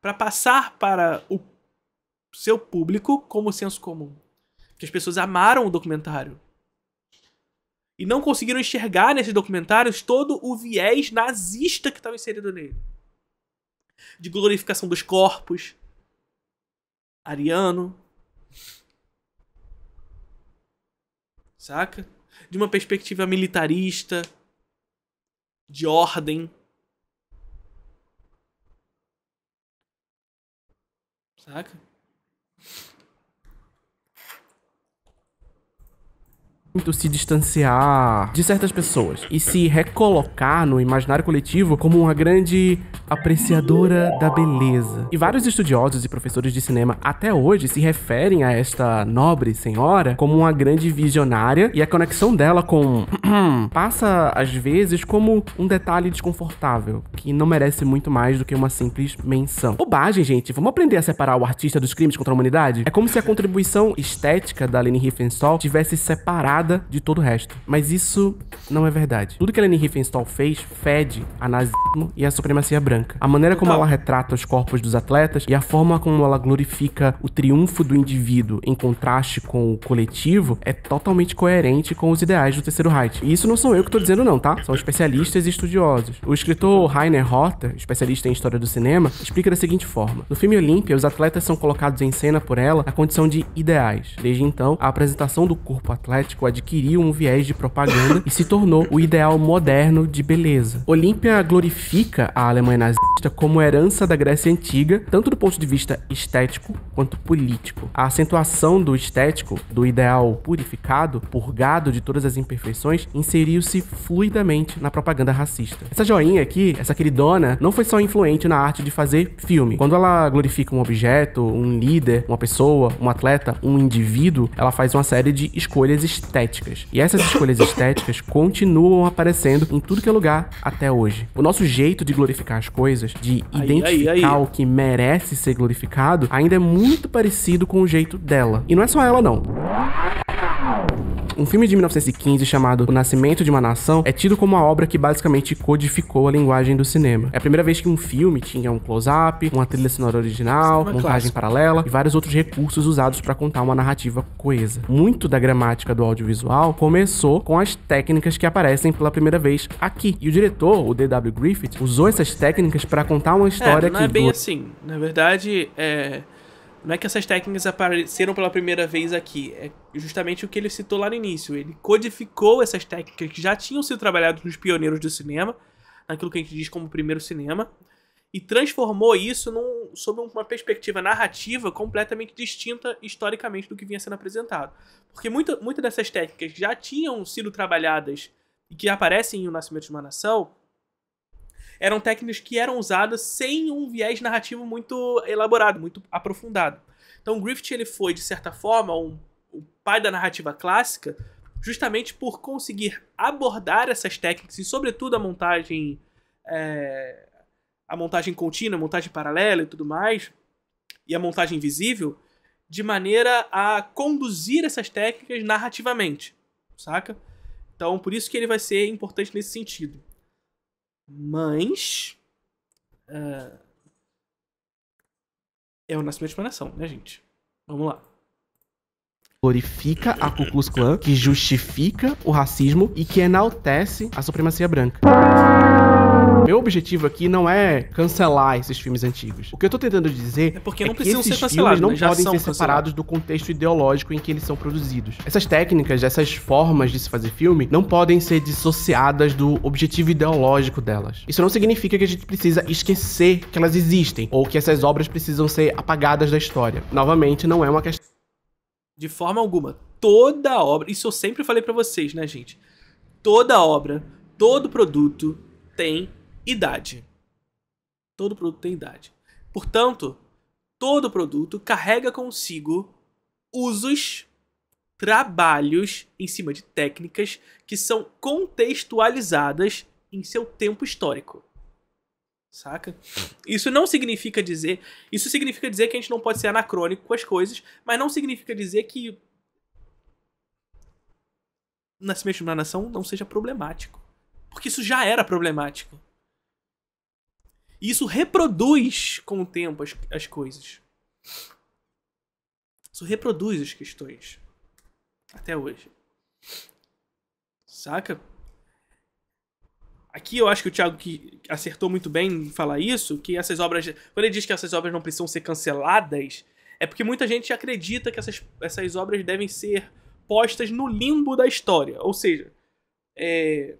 Para passar para o seu público como senso comum. que as pessoas amaram o documentário. E não conseguiram enxergar nesses documentários todo o viés nazista que estava inserido nele. De glorificação dos corpos, ariano. Saca? De uma perspectiva militarista, de ordem. Saca? muito se distanciar de certas pessoas e se recolocar no imaginário coletivo como uma grande apreciadora da beleza. E vários estudiosos e professores de cinema até hoje se referem a esta nobre senhora como uma grande visionária e a conexão dela com (clears throat) passa às vezes como um detalhe desconfortável que não merece muito mais do que uma simples menção. Bobagem, gente. Vamos aprender a separar o artista dos crimes contra a humanidade? É como se a contribuição estética da Leni Riefenstahl tivesse separado nada de todo o resto. Mas isso não é verdade. Tudo que a Leni Riefenstahl fez fede a nazismo e a supremacia branca. A maneira como então- ela retrata os corpos dos atletas e a forma como ela glorifica o triunfo do indivíduo em contraste com o coletivo é totalmente coerente com os ideais do terceiro Reich. E isso não sou eu que estou dizendo não, tá? São especialistas e estudiosos. O escritor Rainer Rotter, especialista em história do cinema, explica da seguinte forma. No filme Olímpia, os atletas são colocados em cena por ela na condição de ideais. Desde então, a apresentação do corpo atlético adquiriu um viés de propaganda e se tornou o ideal moderno de beleza. Olímpia glorifica a Alemanha nazista como herança da Grécia Antiga, tanto do ponto de vista estético quanto político. A acentuação do estético, do ideal purificado, purgado de todas as imperfeições, inseriu-se fluidamente na propaganda racista. Essa joinha aqui, essa queridona, não foi só influente na arte de fazer filme. Quando ela glorifica um objeto, um líder, uma pessoa, um atleta, um indivíduo, ela faz uma série de escolhas estéticas estéticas. E essas escolhas estéticas continuam aparecendo em tudo que é lugar até hoje. O nosso jeito de glorificar as coisas, de aí, identificar aí, aí. o que merece ser glorificado, ainda é muito parecido com o jeito dela. E não é só ela, não. Um filme de 1915 chamado O Nascimento de uma Nação é tido como a obra que basicamente codificou a linguagem do cinema. É a primeira vez que um filme tinha um close-up, uma trilha sonora original, é montagem clássico. paralela e vários outros recursos usados para contar uma narrativa coesa. Muito da gramática do audiovisual começou com as técnicas que aparecem pela primeira vez aqui. E o diretor, o D.W. Griffith, usou essas técnicas para contar uma é, história é, não que não é bem assim. Na verdade, é não é que essas técnicas apareceram pela primeira vez aqui, é justamente o que ele citou lá no início. Ele codificou essas técnicas que já tinham sido trabalhadas nos pioneiros do cinema, naquilo que a gente diz como o primeiro cinema, e transformou isso num, sob uma perspectiva narrativa completamente distinta historicamente do que vinha sendo apresentado. Porque muitas dessas técnicas já tinham sido trabalhadas e que aparecem em O Nascimento de uma Nação, eram técnicas que eram usadas sem um viés narrativo muito elaborado, muito aprofundado. Então, Griffith ele foi, de certa forma, um, o pai da narrativa clássica, justamente por conseguir abordar essas técnicas e, sobretudo, a montagem. É, a montagem contínua, a montagem paralela e tudo mais, e a montagem visível, de maneira a conduzir essas técnicas narrativamente, saca? Então, por isso que ele vai ser importante nesse sentido. Mas. Uh, é o nascimento de uma nação, né, gente? Vamos lá glorifica a Ku Klux Klan, que justifica o racismo e que enaltece a supremacia branca meu objetivo aqui não é cancelar esses filmes antigos. O que eu tô tentando dizer é, porque é não é que esses ser filmes não né? podem ser separados do contexto ideológico em que eles são produzidos. Essas técnicas, essas formas de se fazer filme, não podem ser dissociadas do objetivo ideológico delas. Isso não significa que a gente precisa esquecer que elas existem ou que essas obras precisam ser apagadas da história. Novamente, não é uma questão de forma alguma. Toda obra, isso eu sempre falei para vocês, né, gente? Toda obra, todo produto tem idade. Todo produto tem idade. Portanto, todo produto carrega consigo usos, trabalhos em cima de técnicas que são contextualizadas em seu tempo histórico. Saca? Isso não significa dizer. Isso significa dizer que a gente não pode ser anacrônico com as coisas, mas não significa dizer que. Nascimento de uma nação não seja problemático. Porque isso já era problemático. E isso reproduz com o tempo as, as coisas. Isso reproduz as questões. Até hoje. Saca? Aqui eu acho que o Thiago que acertou muito bem em falar isso, que essas obras. Quando ele diz que essas obras não precisam ser canceladas, é porque muita gente acredita que essas, essas obras devem ser postas no limbo da história. Ou seja, é,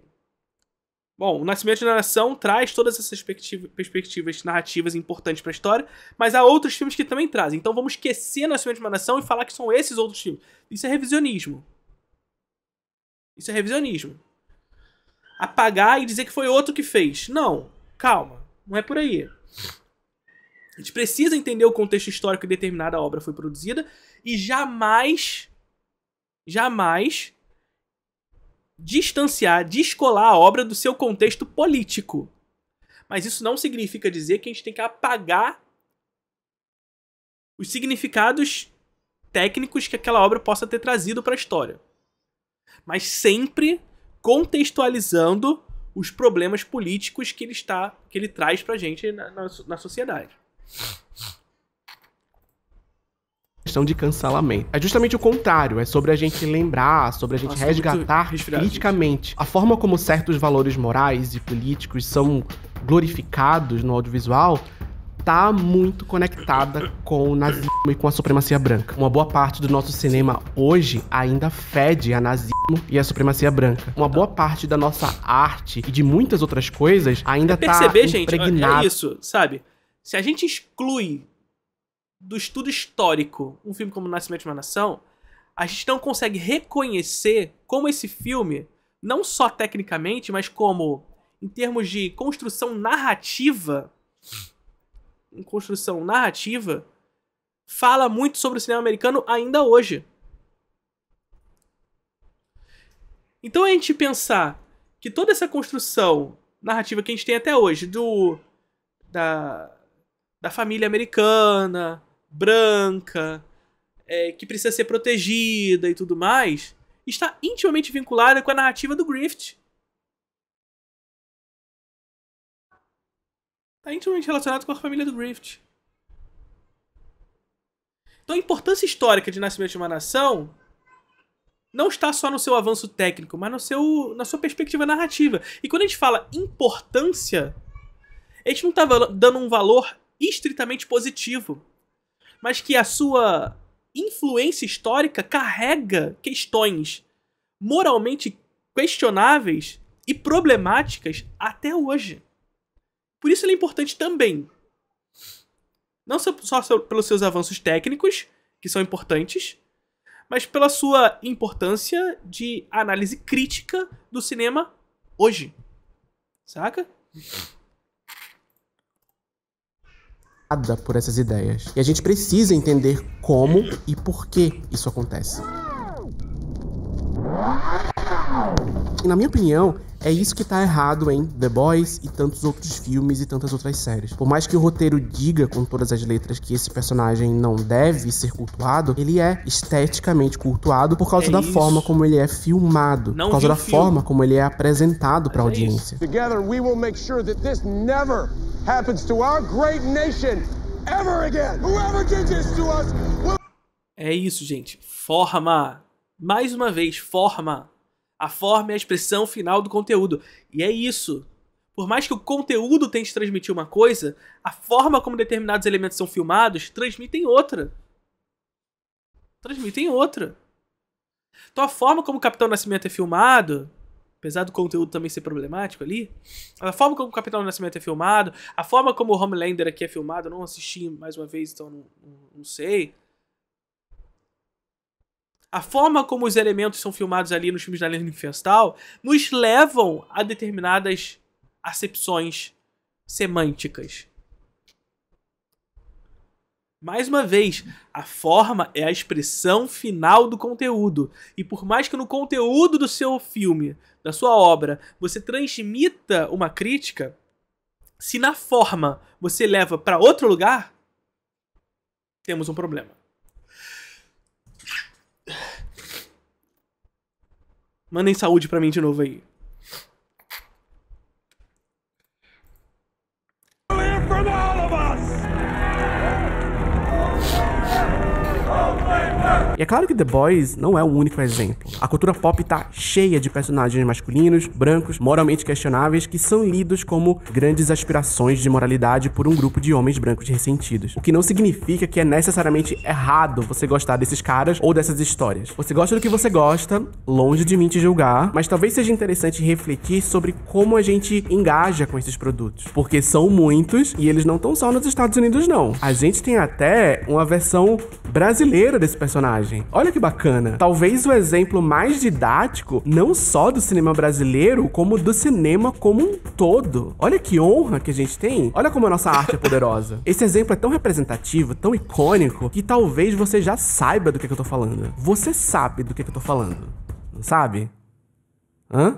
Bom, o Nascimento de uma Nação traz todas essas perspectivas narrativas importantes para a história, mas há outros filmes que também trazem. Então vamos esquecer Nascimento de uma Nação e falar que são esses outros filmes. Isso é revisionismo. Isso é revisionismo. Apagar e dizer que foi outro que fez. Não, calma, não é por aí. A gente precisa entender o contexto histórico que determinada obra foi produzida e jamais, jamais distanciar, descolar a obra do seu contexto político. Mas isso não significa dizer que a gente tem que apagar os significados técnicos que aquela obra possa ter trazido para a história. Mas sempre contextualizando os problemas políticos que ele está que ele traz para a gente na, na, na sociedade questão de cancelamento. É justamente o contrário, é sobre a gente lembrar, sobre a gente Nossa, resgatar criticamente a forma como certos valores morais e políticos são glorificados no audiovisual tá muito conectada com o nazismo e com a supremacia branca. Uma boa parte do nosso cinema hoje ainda fede a nazismo e a supremacia branca. Uma boa parte da nossa arte e de muitas outras coisas ainda é tá perceber, tá impregnada. Gente, é isso, sabe? Se a gente exclui do estudo histórico, um filme como Nascimento de uma Nação, a gente não consegue reconhecer como esse filme, não só tecnicamente, mas como em termos de construção narrativa, em construção narrativa, fala muito sobre o cinema americano ainda hoje. Então a gente pensar que toda essa construção narrativa que a gente tem até hoje do da, da família americana, branca, é, que precisa ser protegida e tudo mais, está intimamente vinculada com a narrativa do Grift. Está intimamente relacionado com a família do Grift. Então a importância histórica de Nascimento de uma Nação não está só no seu avanço técnico, mas no seu, na sua perspectiva narrativa. E quando a gente fala importância, a gente não está dando um valor estritamente positivo mas que a sua influência histórica carrega questões moralmente questionáveis e problemáticas até hoje. Por isso ele é importante também. Não só pelos seus avanços técnicos, que são importantes, mas pela sua importância de análise crítica do cinema hoje. Saca? por essas ideias. E a gente precisa entender como e por que isso acontece. E na minha opinião, é isso que tá errado em The Boys e tantos outros filmes e tantas outras séries. Por mais que o roteiro diga com todas as letras que esse personagem não deve ser cultuado, ele é esteticamente cultuado por causa é da isso. forma como ele é filmado, não por causa da filme. forma como ele é apresentado para a é audiência. Isso. Together we will make sure that this never happens to our great nation ever again. Whoever did this to us will... É isso, gente. Forma. Mais uma vez, forma. A forma é a expressão final do conteúdo. E é isso. Por mais que o conteúdo tente transmitir uma coisa, a forma como determinados elementos são filmados transmitem outra. Transmitem outra. Então a forma como o Capitão Nascimento é filmado, apesar do conteúdo também ser problemático ali, a forma como o Capitão Nascimento é filmado, a forma como o Homelander aqui é filmado, eu não assisti mais uma vez, então não, não sei a forma como os elementos são filmados ali nos filmes da Lenda Infestal nos levam a determinadas acepções semânticas. Mais uma vez, a forma é a expressão final do conteúdo. E por mais que no conteúdo do seu filme, da sua obra, você transmita uma crítica, se na forma você leva para outro lugar, temos um problema. Mandem saúde pra mim de novo aí. E é claro que The Boys não é o único exemplo. A cultura pop tá cheia de personagens masculinos, brancos, moralmente questionáveis, que são lidos como grandes aspirações de moralidade por um grupo de homens brancos ressentidos. O que não significa que é necessariamente errado você gostar desses caras ou dessas histórias. Você gosta do que você gosta, longe de mim te julgar, mas talvez seja interessante refletir sobre como a gente engaja com esses produtos. Porque são muitos e eles não estão só nos Estados Unidos, não. A gente tem até uma versão brasileira desse personagem. Olha que bacana. Talvez o exemplo mais didático, não só do cinema brasileiro, como do cinema como um todo. Olha que honra que a gente tem. Olha como a nossa arte é (laughs) poderosa. Esse exemplo é tão representativo, tão icônico, que talvez você já saiba do que, é que eu tô falando. Você sabe do que, é que eu tô falando, não sabe? Hã?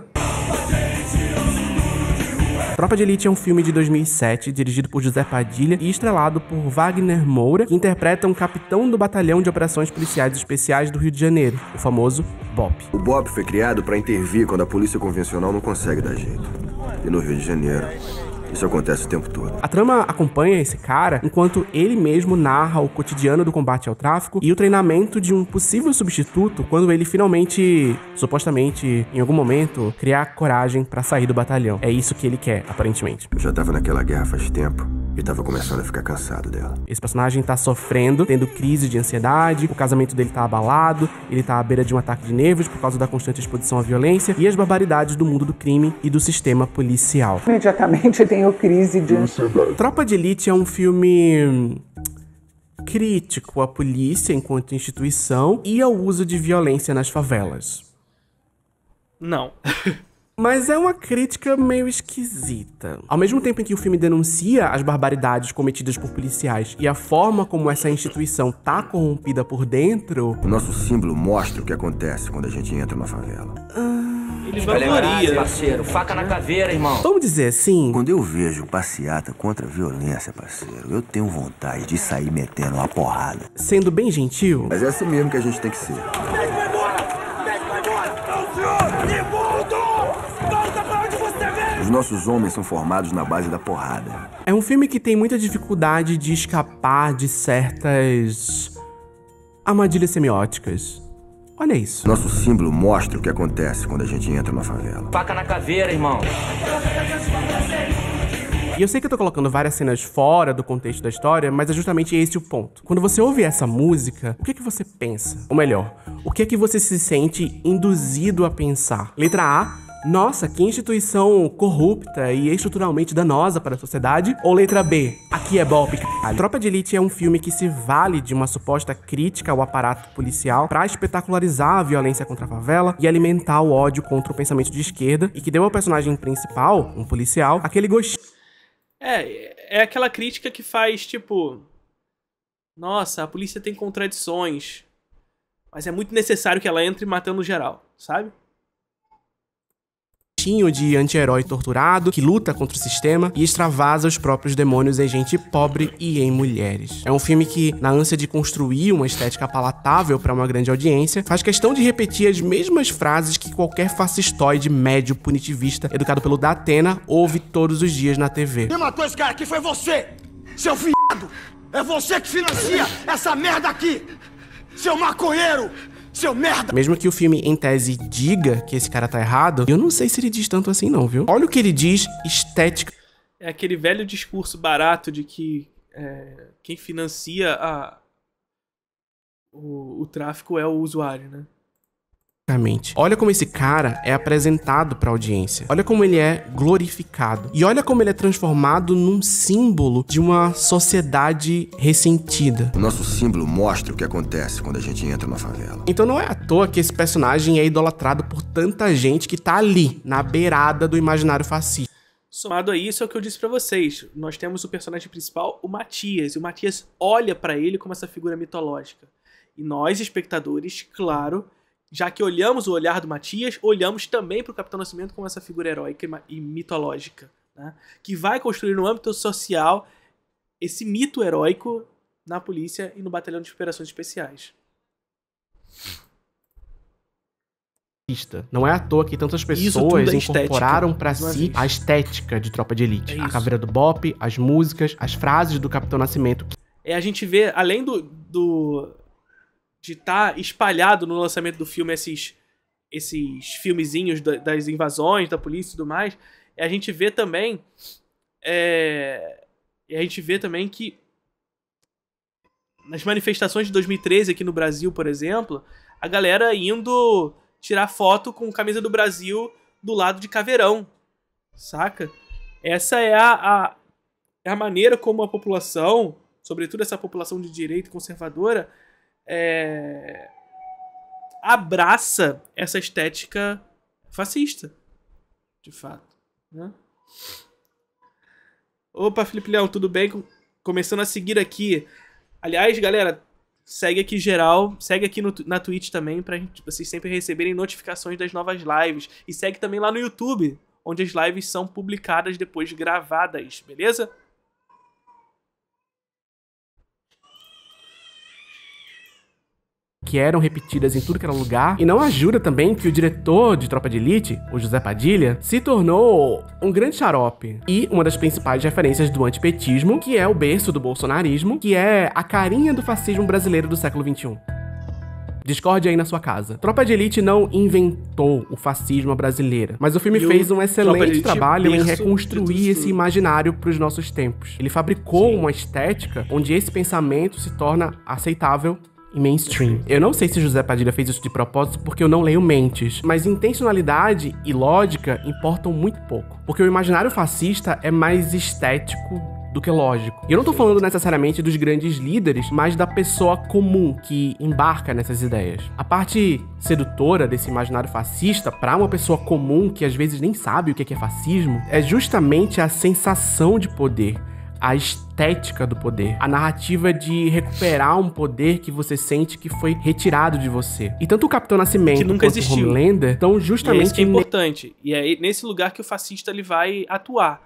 Tropa de Elite é um filme de 2007, dirigido por José Padilha e estrelado por Wagner Moura, que interpreta um capitão do Batalhão de Operações Policiais Especiais do Rio de Janeiro, o famoso BOP. O BOP foi criado para intervir quando a polícia convencional não consegue dar jeito. E no Rio de Janeiro, isso acontece o tempo todo. A trama acompanha esse cara enquanto ele mesmo narra o cotidiano do combate ao tráfico e o treinamento de um possível substituto quando ele finalmente, supostamente, em algum momento, criar coragem para sair do batalhão. É isso que ele quer, aparentemente. Eu já tava naquela guerra faz tempo. E tava começando a ficar cansado dela. Esse personagem tá sofrendo, tendo crise de ansiedade, o casamento dele tá abalado, ele tá à beira de um ataque de nervos por causa da constante exposição à violência e as barbaridades do mundo do crime e do sistema policial. Imediatamente tem tenho crise de ansiedade. É Tropa de Elite é um filme crítico à polícia enquanto instituição e ao uso de violência nas favelas. Não. (laughs) Mas é uma crítica meio esquisita. Ao mesmo tempo em que o filme denuncia as barbaridades cometidas por policiais e a forma como essa instituição tá corrompida por dentro. O nosso símbolo mostra o que acontece quando a gente entra numa favela. Uh... Ele parceiro. Faca na caveira, irmão. Vamos dizer assim? Quando eu vejo passeata contra a violência, parceiro, eu tenho vontade de sair metendo uma porrada. Sendo bem gentil. Mas é assim mesmo que a gente tem que ser. Os nossos homens são formados na base da porrada. É um filme que tem muita dificuldade de escapar de certas armadilhas semióticas. Olha isso. Nosso símbolo mostra o que acontece quando a gente entra numa favela. Faca na caveira, irmão. E eu sei que eu tô colocando várias cenas fora do contexto da história, mas é justamente esse o ponto. Quando você ouve essa música, o que é que você pensa? Ou melhor, o que é que você se sente induzido a pensar? Letra A, nossa, que instituição corrupta e estruturalmente danosa para a sociedade? Ou letra B, aqui é golpe. A Tropa de Elite é um filme que se vale de uma suposta crítica ao aparato policial para espetacularizar a violência contra a favela e alimentar o ódio contra o pensamento de esquerda e que deu ao personagem principal, um policial, aquele gostinho. É, é aquela crítica que faz tipo. Nossa, a polícia tem contradições. Mas é muito necessário que ela entre matando geral, sabe? jeitinho de anti-herói torturado que luta contra o sistema e extravasa os próprios demônios em gente pobre e em mulheres. É um filme que, na ânsia de construir uma estética palatável para uma grande audiência, faz questão de repetir as mesmas frases que qualquer fascistoide médio punitivista educado pelo Datena ouve todos os dias na TV. E uma coisa, cara que foi você, seu fiado! É você que financia essa merda aqui, seu maconheiro! Seu merda! Mesmo que o filme, em tese, diga que esse cara tá errado, eu não sei se ele diz tanto assim, não, viu? Olha o que ele diz, estética. É aquele velho discurso barato de que é, quem financia a, o, o tráfico é o usuário, né? Olha como esse cara é apresentado para a audiência. Olha como ele é glorificado. E olha como ele é transformado num símbolo de uma sociedade ressentida. O nosso símbolo mostra o que acontece quando a gente entra numa favela. Então não é à toa que esse personagem é idolatrado por tanta gente que tá ali, na beirada do imaginário fascista. Somado a isso é o que eu disse para vocês. Nós temos o personagem principal, o Matias, e o Matias olha para ele como essa figura mitológica. E nós, espectadores, claro, já que olhamos o olhar do Matias, olhamos também para o Capitão Nascimento como essa figura heróica e mitológica, né? que vai construir no âmbito social esse mito heróico na polícia e no batalhão de operações especiais. Não é à toa que tantas pessoas é incorporaram para é si a estética de Tropa de Elite. É a caveira do Bop, as músicas, as frases do Capitão Nascimento. É, a gente vê, além do, do de estar tá espalhado no lançamento do filme esses esses filmezinhos das invasões da polícia e tudo mais, a gente vê também é, a gente vê também que nas manifestações de 2013 aqui no Brasil, por exemplo, a galera indo tirar foto com camisa do Brasil do lado de Caveirão, saca? Essa é a, a, é a maneira como a população, sobretudo essa população de direita conservadora, é, abraça essa estética fascista, de fato. Né? Opa, Felipe Leão, tudo bem? Começando a seguir aqui. Aliás, galera, segue aqui geral, segue aqui no, na Twitch também, pra gente, tipo, vocês sempre receberem notificações das novas lives. E segue também lá no YouTube, onde as lives são publicadas depois gravadas, beleza? que eram repetidas em tudo que era lugar. E não ajuda também que o diretor de Tropa de Elite, o José Padilha, se tornou um grande xarope e uma das principais referências do antipetismo, que é o berço do bolsonarismo, que é a carinha do fascismo brasileiro do século XXI. Discorde aí na sua casa. Tropa de Elite não inventou o fascismo brasileiro, mas o filme e fez um excelente trabalho em reconstruir esse imaginário para os nossos tempos. Ele fabricou Sim. uma estética onde esse pensamento se torna aceitável e mainstream. Eu não sei se José Padilha fez isso de propósito porque eu não leio mentes, mas intencionalidade e lógica importam muito pouco, porque o imaginário fascista é mais estético do que lógico. E eu não tô falando necessariamente dos grandes líderes, mas da pessoa comum que embarca nessas ideias. A parte sedutora desse imaginário fascista para uma pessoa comum que às vezes nem sabe o que é, é fascismo é justamente a sensação de poder a estética do poder, a narrativa é de recuperar um poder que você sente que foi retirado de você. E tanto o Capitão Nascimento que nunca quanto existiu. Homelander estão justamente... E é isso que é importante. E é nesse lugar que o fascista ele vai atuar.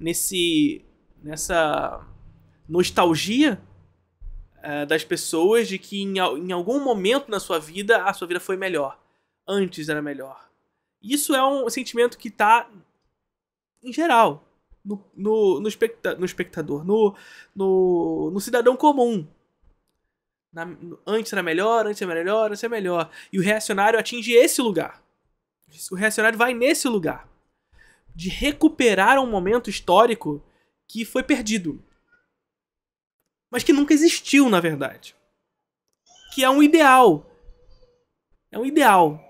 Nesse... Nessa nostalgia eh, das pessoas de que em, em algum momento na sua vida, a sua vida foi melhor. Antes era melhor. Isso é um sentimento que tá em geral no, no, no, especta no espectador, no, no, no cidadão comum. Na, antes era melhor, antes era é melhor, antes era é melhor. E o reacionário atinge esse lugar. O reacionário vai nesse lugar. De recuperar um momento histórico que foi perdido. Mas que nunca existiu, na verdade. Que é um ideal. É um ideal.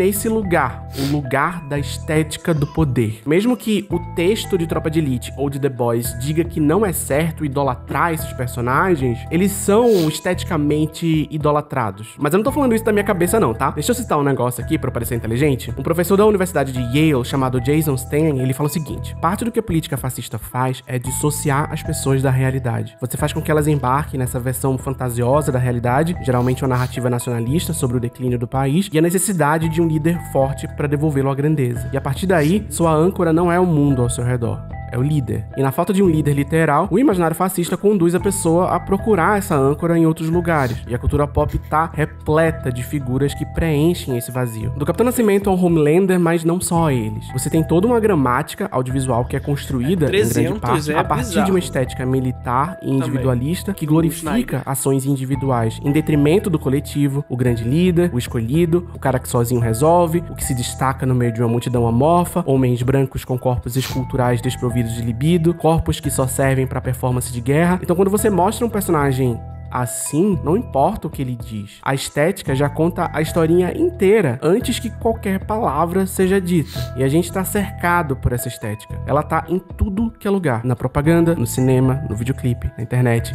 nesse lugar, o lugar da estética do poder. Mesmo que o texto de Tropa de Elite ou de The Boys diga que não é certo idolatrar esses personagens, eles são esteticamente idolatrados. Mas eu não tô falando isso da minha cabeça não, tá? Deixa eu citar um negócio aqui para parecer inteligente. Um professor da Universidade de Yale, chamado Jason Stein, ele fala o seguinte: "Parte do que a política fascista faz é dissociar as pessoas da realidade. Você faz com que elas embarquem nessa versão fantasiosa da realidade, geralmente uma narrativa nacionalista sobre o declínio do país e a necessidade de um líder forte para devolvê-lo à grandeza. E a partir daí, sua âncora não é o mundo ao seu redor, é o líder. E na falta de um líder literal, o imaginário fascista conduz a pessoa a procurar essa âncora em outros lugares. E a cultura pop tá repleta de figuras que preenchem esse vazio. Do Capitão Nascimento ao Homelander, mas não só eles. Você tem toda uma gramática audiovisual que é construída, é 300, em grande parte, é a partir de uma estética militar e individualista Também. que glorifica ações individuais, em detrimento do coletivo, o grande líder, o escolhido, o cara que sozinho resolve, o que se destaca no meio de uma multidão amorfa, homens brancos com corpos esculturais desprovidos de libido, corpos que só servem para performance de guerra. Então, quando você mostra um personagem Assim, não importa o que ele diz, a estética já conta a historinha inteira antes que qualquer palavra seja dita. E a gente está cercado por essa estética. Ela tá em tudo que é lugar: na propaganda, no cinema, no videoclipe, na internet.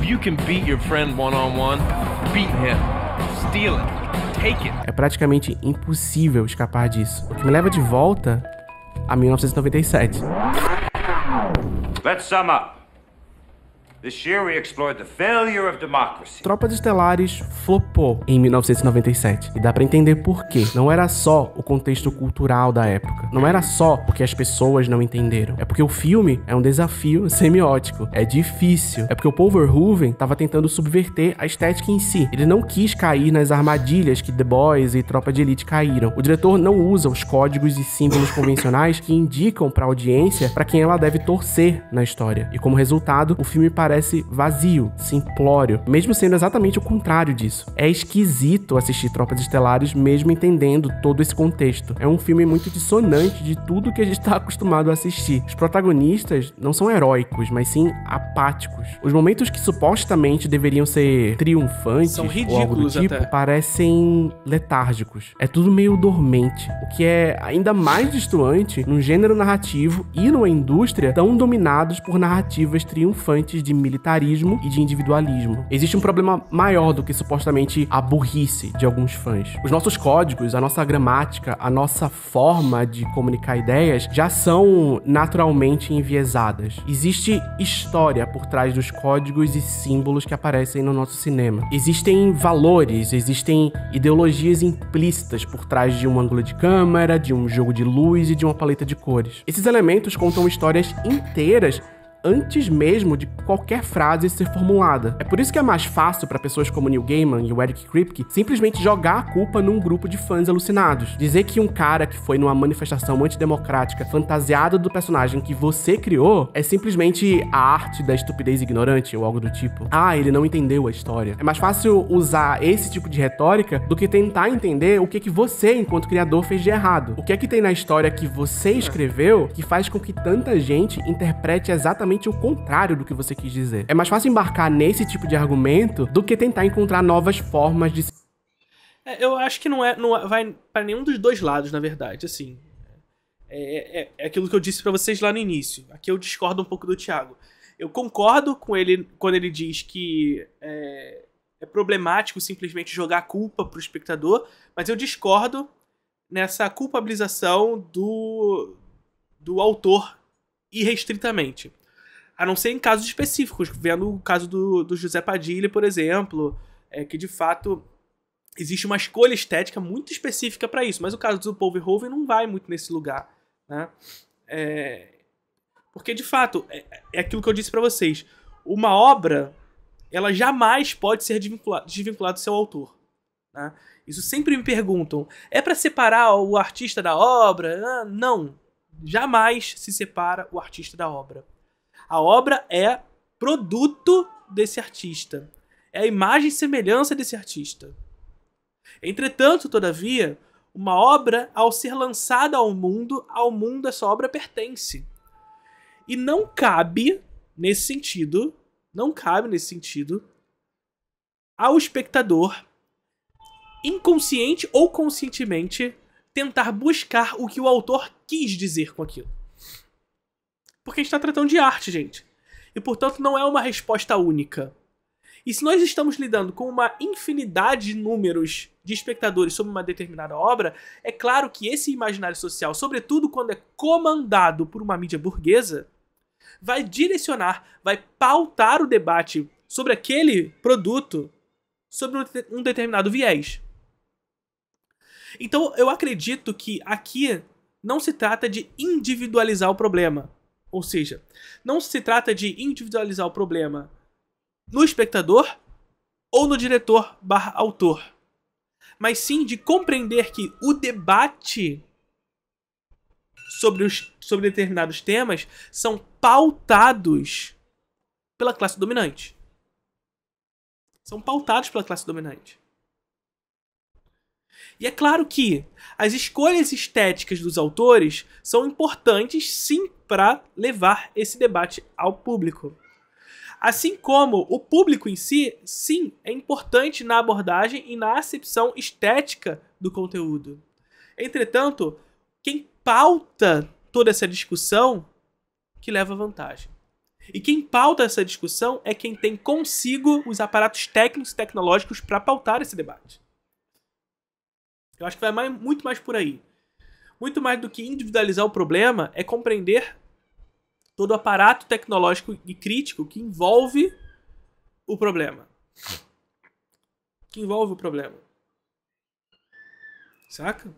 É praticamente impossível escapar disso. O que me leva de volta a 1997. Let's sum up. Tropas Estelares flopou em 1997 e dá para entender por quê. Não era só o contexto cultural da época, não era só porque as pessoas não entenderam, é porque o filme é um desafio (laughs) semiótico, é difícil, é porque o Paul Verhoeven estava tentando subverter a estética em si. Ele não quis cair nas armadilhas que The Boys e Tropa de Elite caíram. O diretor não usa os códigos e símbolos convencionais que indicam para a audiência para quem ela deve torcer na história. E como resultado, o filme parece parece vazio, simplório, mesmo sendo exatamente o contrário disso. É esquisito assistir Tropas Estelares, mesmo entendendo todo esse contexto. É um filme muito dissonante de tudo que a gente está (laughs) acostumado a assistir. Os protagonistas não são heróicos, mas sim apáticos. Os momentos que supostamente deveriam ser triunfantes são ridículos ou tipo, até. parecem letárgicos. É tudo meio dormente, o que é ainda mais distoante num gênero narrativo e numa indústria tão dominados por narrativas triunfantes de militarismo e de individualismo. Existe um problema maior do que supostamente a burrice de alguns fãs. Os nossos códigos, a nossa gramática, a nossa forma de comunicar ideias já são naturalmente enviesadas. Existe história por trás dos códigos e símbolos que aparecem no nosso cinema. Existem valores, existem ideologias implícitas por trás de um ângulo de câmera, de um jogo de luz e de uma paleta de cores. Esses elementos contam histórias inteiras antes mesmo de qualquer frase ser formulada. É por isso que é mais fácil para pessoas como Neil Gaiman e o Eric Kripke simplesmente jogar a culpa num grupo de fãs alucinados. Dizer que um cara que foi numa manifestação antidemocrática fantasiado do personagem que você criou é simplesmente a arte da estupidez ignorante ou algo do tipo. Ah, ele não entendeu a história. É mais fácil usar esse tipo de retórica do que tentar entender o que que você, enquanto criador, fez de errado. O que é que tem na história que você escreveu que faz com que tanta gente interprete exatamente exatamente o contrário do que você quis dizer. É mais fácil embarcar nesse tipo de argumento do que tentar encontrar novas formas de. É, eu acho que não é, não é, vai para nenhum dos dois lados, na verdade, assim. É, é, é, é aquilo que eu disse para vocês lá no início. Aqui eu discordo um pouco do Thiago. Eu concordo com ele quando ele diz que é, é problemático simplesmente jogar a culpa pro espectador, mas eu discordo nessa culpabilização do, do autor irrestritamente. A não ser em casos específicos, vendo o caso do, do José Padilha, por exemplo, é que de fato existe uma escolha estética muito específica para isso, mas o caso do Paul Verhoeven não vai muito nesse lugar, né? É, porque de fato é, é aquilo que eu disse para vocês, uma obra ela jamais pode ser desvinculada, do seu autor. Né? Isso sempre me perguntam. É para separar o artista da obra? Ah, não. Jamais se separa o artista da obra. A obra é produto desse artista. É a imagem e semelhança desse artista. Entretanto, todavia, uma obra, ao ser lançada ao mundo, ao mundo essa obra pertence. E não cabe, nesse sentido, não cabe nesse sentido, ao espectador, inconsciente ou conscientemente, tentar buscar o que o autor quis dizer com aquilo. Porque a gente está tratando de arte, gente. E portanto não é uma resposta única. E se nós estamos lidando com uma infinidade de números de espectadores sobre uma determinada obra, é claro que esse imaginário social, sobretudo quando é comandado por uma mídia burguesa, vai direcionar, vai pautar o debate sobre aquele produto sobre um determinado viés. Então eu acredito que aqui não se trata de individualizar o problema, ou seja, não se trata de individualizar o problema no espectador ou no diretor barra autor, mas sim de compreender que o debate sobre, os, sobre determinados temas são pautados pela classe dominante. São pautados pela classe dominante. E é claro que as escolhas estéticas dos autores são importantes sim para levar esse debate ao público. Assim como o público em si, sim, é importante na abordagem e na acepção estética do conteúdo. Entretanto, quem pauta toda essa discussão que leva vantagem. E quem pauta essa discussão é quem tem consigo os aparatos técnicos e tecnológicos para pautar esse debate. Eu acho que vai mais, muito mais por aí. Muito mais do que individualizar o problema é compreender todo o aparato tecnológico e crítico que envolve o problema. Que envolve o problema. Saca?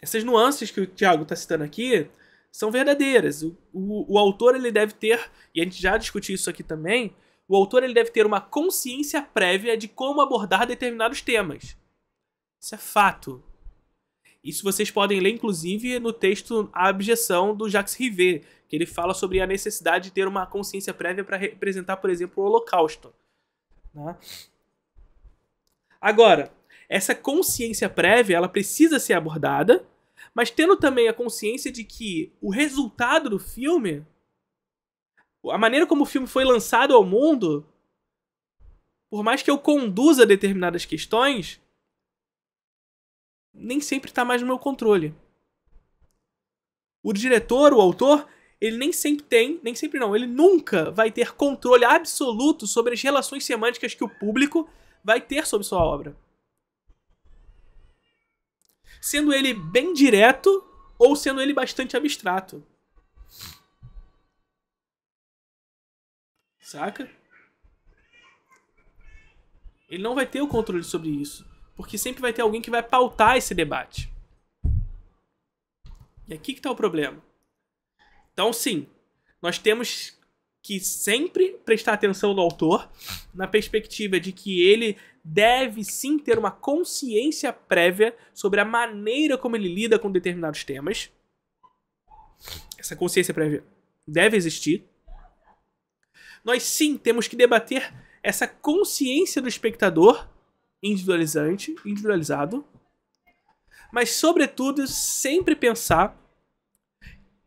Essas nuances que o Tiago está citando aqui são verdadeiras. O, o, o, autor ele deve ter, e a gente já discutiu isso aqui também, o autor ele deve ter uma consciência prévia de como abordar determinados temas. Isso é fato. Isso vocês podem ler, inclusive, no texto A Abjeção do Jacques Rivet, que ele fala sobre a necessidade de ter uma consciência prévia para representar, por exemplo, o Holocausto. Né? Agora, essa consciência prévia ela precisa ser abordada, mas tendo também a consciência de que o resultado do filme a maneira como o filme foi lançado ao mundo, por mais que eu conduza determinadas questões, nem sempre está mais no meu controle. O diretor, o autor, ele nem sempre tem, nem sempre não, ele nunca vai ter controle absoluto sobre as relações semânticas que o público vai ter sobre sua obra. Sendo ele bem direto ou sendo ele bastante abstrato. Saca? Ele não vai ter o controle sobre isso. Porque sempre vai ter alguém que vai pautar esse debate. E aqui que está o problema. Então, sim, nós temos que sempre prestar atenção no autor, na perspectiva de que ele deve sim ter uma consciência prévia sobre a maneira como ele lida com determinados temas. Essa consciência prévia deve existir nós sim temos que debater essa consciência do espectador individualizante, individualizado, mas sobretudo sempre pensar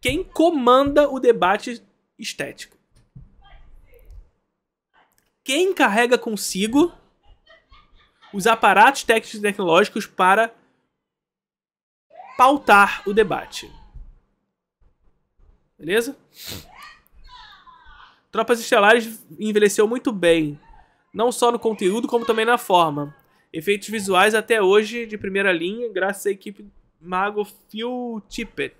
quem comanda o debate estético. Quem carrega consigo os aparatos técnicos e tecnológicos para pautar o debate. Beleza? Tropas Estelares envelheceu muito bem, não só no conteúdo, como também na forma. Efeitos visuais até hoje de primeira linha, graças à equipe mago Phil Tippett,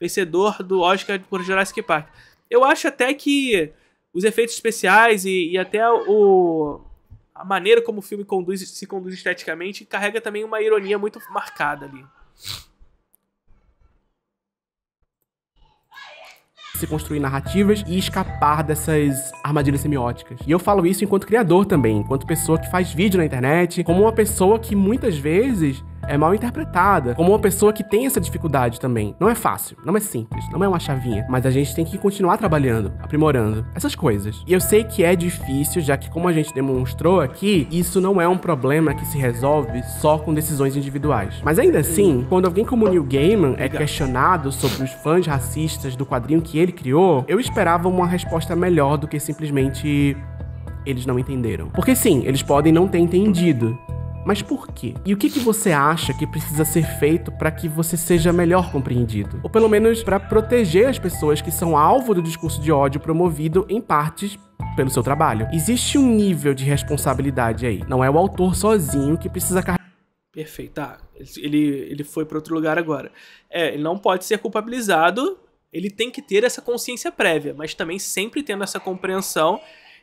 vencedor do Oscar por Jurassic Park. Eu acho até que os efeitos especiais e, e até o, a maneira como o filme conduz, se conduz esteticamente carrega também uma ironia muito marcada ali. se construir narrativas e escapar dessas armadilhas semióticas. E eu falo isso enquanto criador também, enquanto pessoa que faz vídeo na internet, como uma pessoa que muitas vezes é mal interpretada como uma pessoa que tem essa dificuldade também. Não é fácil, não é simples, não é uma chavinha, mas a gente tem que continuar trabalhando, aprimorando essas coisas. E eu sei que é difícil, já que como a gente demonstrou aqui, isso não é um problema que se resolve só com decisões individuais. Mas ainda assim, quando alguém como Neil Gaiman é questionado sobre os fãs racistas do quadrinho que ele criou, eu esperava uma resposta melhor do que simplesmente eles não entenderam. Porque sim, eles podem não ter entendido, mas por quê? E o que, que você acha que precisa ser feito para que você seja melhor compreendido? Ou pelo menos para proteger as pessoas que são alvo do discurso de ódio promovido em partes pelo seu trabalho? Existe um nível de responsabilidade aí. Não é o autor sozinho que precisa carregar. Perfeito. Ah, ele, ele foi para outro lugar agora. É, ele não pode ser culpabilizado. Ele tem que ter essa consciência prévia, mas também sempre tendo essa compreensão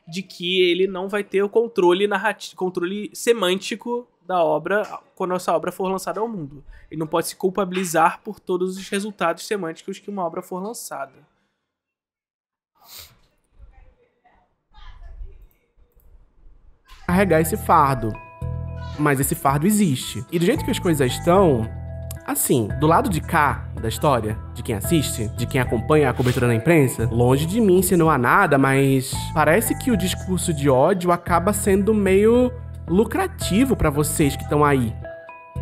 de que ele não vai ter o controle narrativo, controle semântico da obra quando essa obra for lançada ao mundo. Ele não pode se culpabilizar por todos os resultados semânticos que uma obra for lançada. Carregar esse fardo. Mas esse fardo existe. E do jeito que as coisas estão, Assim, do lado de cá da história, de quem assiste, de quem acompanha a cobertura na imprensa, longe de mim insinuar nada, mas parece que o discurso de ódio acaba sendo meio lucrativo para vocês que estão aí,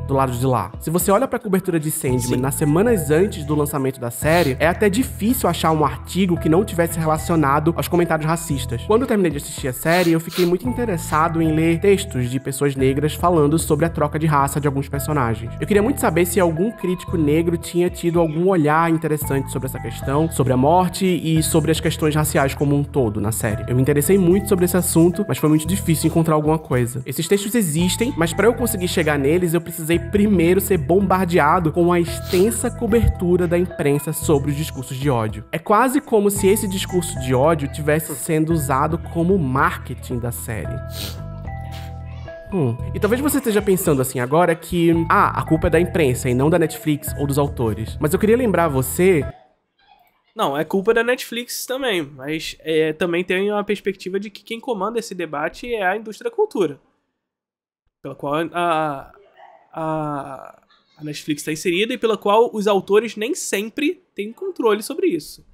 do lado de lá. Se você olha para a cobertura de Sandman Sim. nas semanas antes do lançamento da série, é até difícil achar um artigo que não tivesse relacionado aos comentários racistas. Quando eu terminei de assistir a série, eu fiquei muito interessado em ler textos de pessoas negras falando sobre a troca de raça de alguns personagens. Eu queria muito saber se algum crítico negro tinha tido algum olhar interessante sobre essa questão, sobre a morte e sobre as questões raciais como um todo na série. Eu me interessei muito sobre esse assunto, mas foi muito difícil encontrar alguma coisa. Esses textos existem, mas para eu conseguir chegar neles, eu preciso precisei primeiro ser bombardeado com a extensa cobertura da imprensa sobre os discursos de ódio. É quase como se esse discurso de ódio tivesse sendo usado como marketing da série. Hum. E talvez você esteja pensando assim agora que, ah, a culpa é da imprensa e não da Netflix ou dos autores. Mas eu queria lembrar você não, é culpa da Netflix também, mas é, também tem uma perspectiva de que quem comanda esse debate é a indústria da cultura, pela qual a, a, a Netflix está inserida e pela qual os autores nem sempre têm controle sobre isso.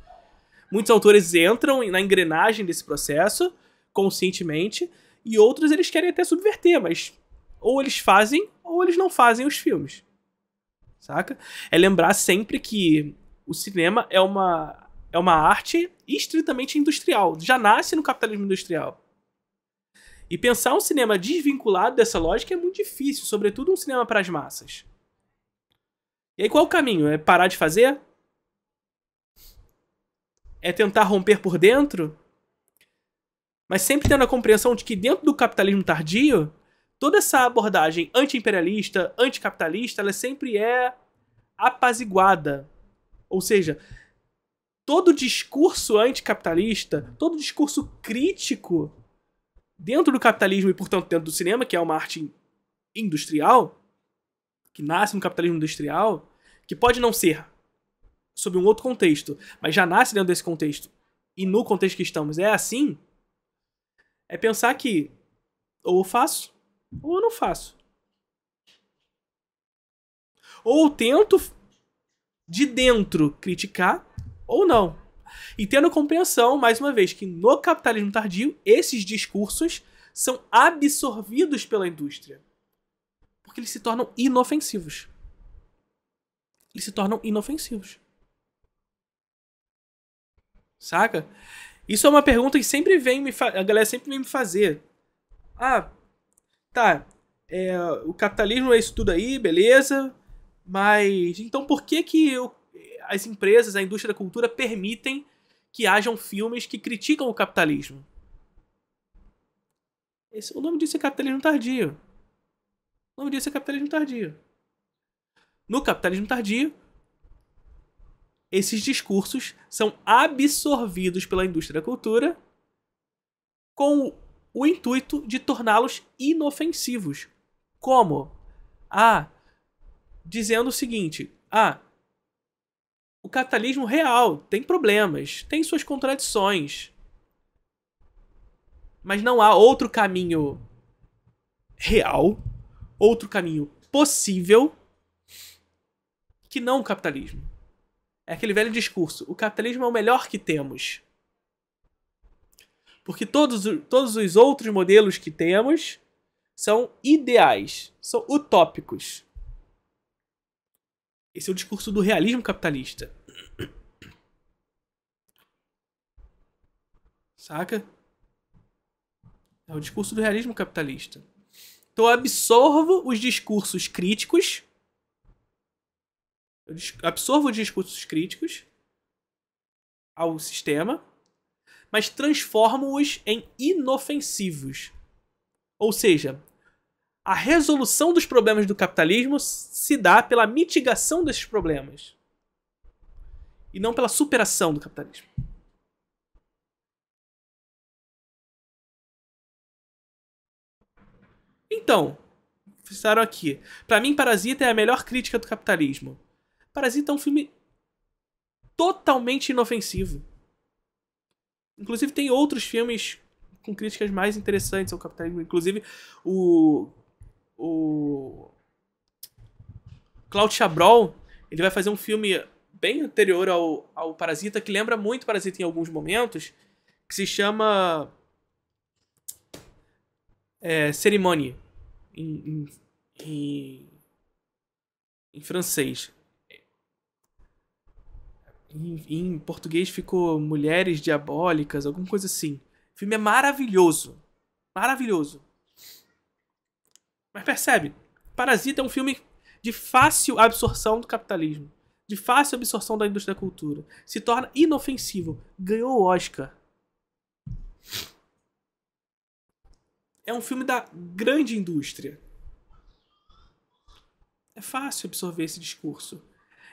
Muitos autores entram na engrenagem desse processo conscientemente e outros eles querem até subverter, mas ou eles fazem ou eles não fazem os filmes. Saca? É lembrar sempre que o cinema é uma é uma arte estritamente industrial, já nasce no capitalismo industrial. E pensar um cinema desvinculado dessa lógica é muito difícil, sobretudo um cinema para as massas. E aí qual o caminho? É parar de fazer? É tentar romper por dentro? Mas sempre tendo a compreensão de que dentro do capitalismo tardio, toda essa abordagem anti-imperialista, anticapitalista, ela sempre é apaziguada. Ou seja, todo discurso anticapitalista, todo discurso crítico dentro do capitalismo e, portanto, dentro do cinema, que é uma arte industrial, que nasce no capitalismo industrial, que pode não ser sob um outro contexto, mas já nasce dentro desse contexto e no contexto que estamos é assim, é pensar que ou eu faço ou eu não faço. Ou eu tento de dentro criticar ou não. E tendo compreensão, mais uma vez, que no capitalismo tardio, esses discursos são absorvidos pela indústria. Porque eles se tornam inofensivos. Eles se tornam inofensivos. Saca? Isso é uma pergunta que sempre vem me a galera sempre vem me fazer. Ah, tá. É, o capitalismo é isso tudo aí, beleza? Mas então por que que o as empresas, a indústria da cultura permitem que hajam filmes que criticam o capitalismo. Esse, o nome disso é capitalismo tardio. O nome disso é capitalismo tardio. No capitalismo tardio, esses discursos são absorvidos pela indústria da cultura com o intuito de torná-los inofensivos. Como? Ah, dizendo o seguinte: ah, o capitalismo real tem problemas, tem suas contradições. Mas não há outro caminho real, outro caminho possível que não o capitalismo. É aquele velho discurso: o capitalismo é o melhor que temos. Porque todos, todos os outros modelos que temos são ideais, são utópicos. Esse é o discurso do realismo capitalista. Saca? É o discurso do realismo capitalista. Então eu absorvo os discursos críticos. Eu absorvo os discursos críticos ao sistema, mas transformo-os em inofensivos. Ou seja, a resolução dos problemas do capitalismo se dá pela mitigação desses problemas e não pela superação do capitalismo. Então, fizeram aqui. Para mim, Parasita é a melhor crítica do capitalismo. Parasita é um filme totalmente inofensivo. Inclusive, tem outros filmes com críticas mais interessantes ao capitalismo. Inclusive, o o Claude Chabrol, ele vai fazer um filme bem anterior ao, ao Parasita, que lembra muito Parasita em alguns momentos, que se chama é, Cerimônia, em, em, em, francês. Em, em, português ficou Mulheres Diabólicas, alguma coisa assim. O filme é maravilhoso. Maravilhoso. Mas percebe, Parasita é um filme de fácil absorção do capitalismo, de fácil absorção da indústria da cultura. Se torna inofensivo, ganhou o Oscar. É um filme da grande indústria. É fácil absorver esse discurso.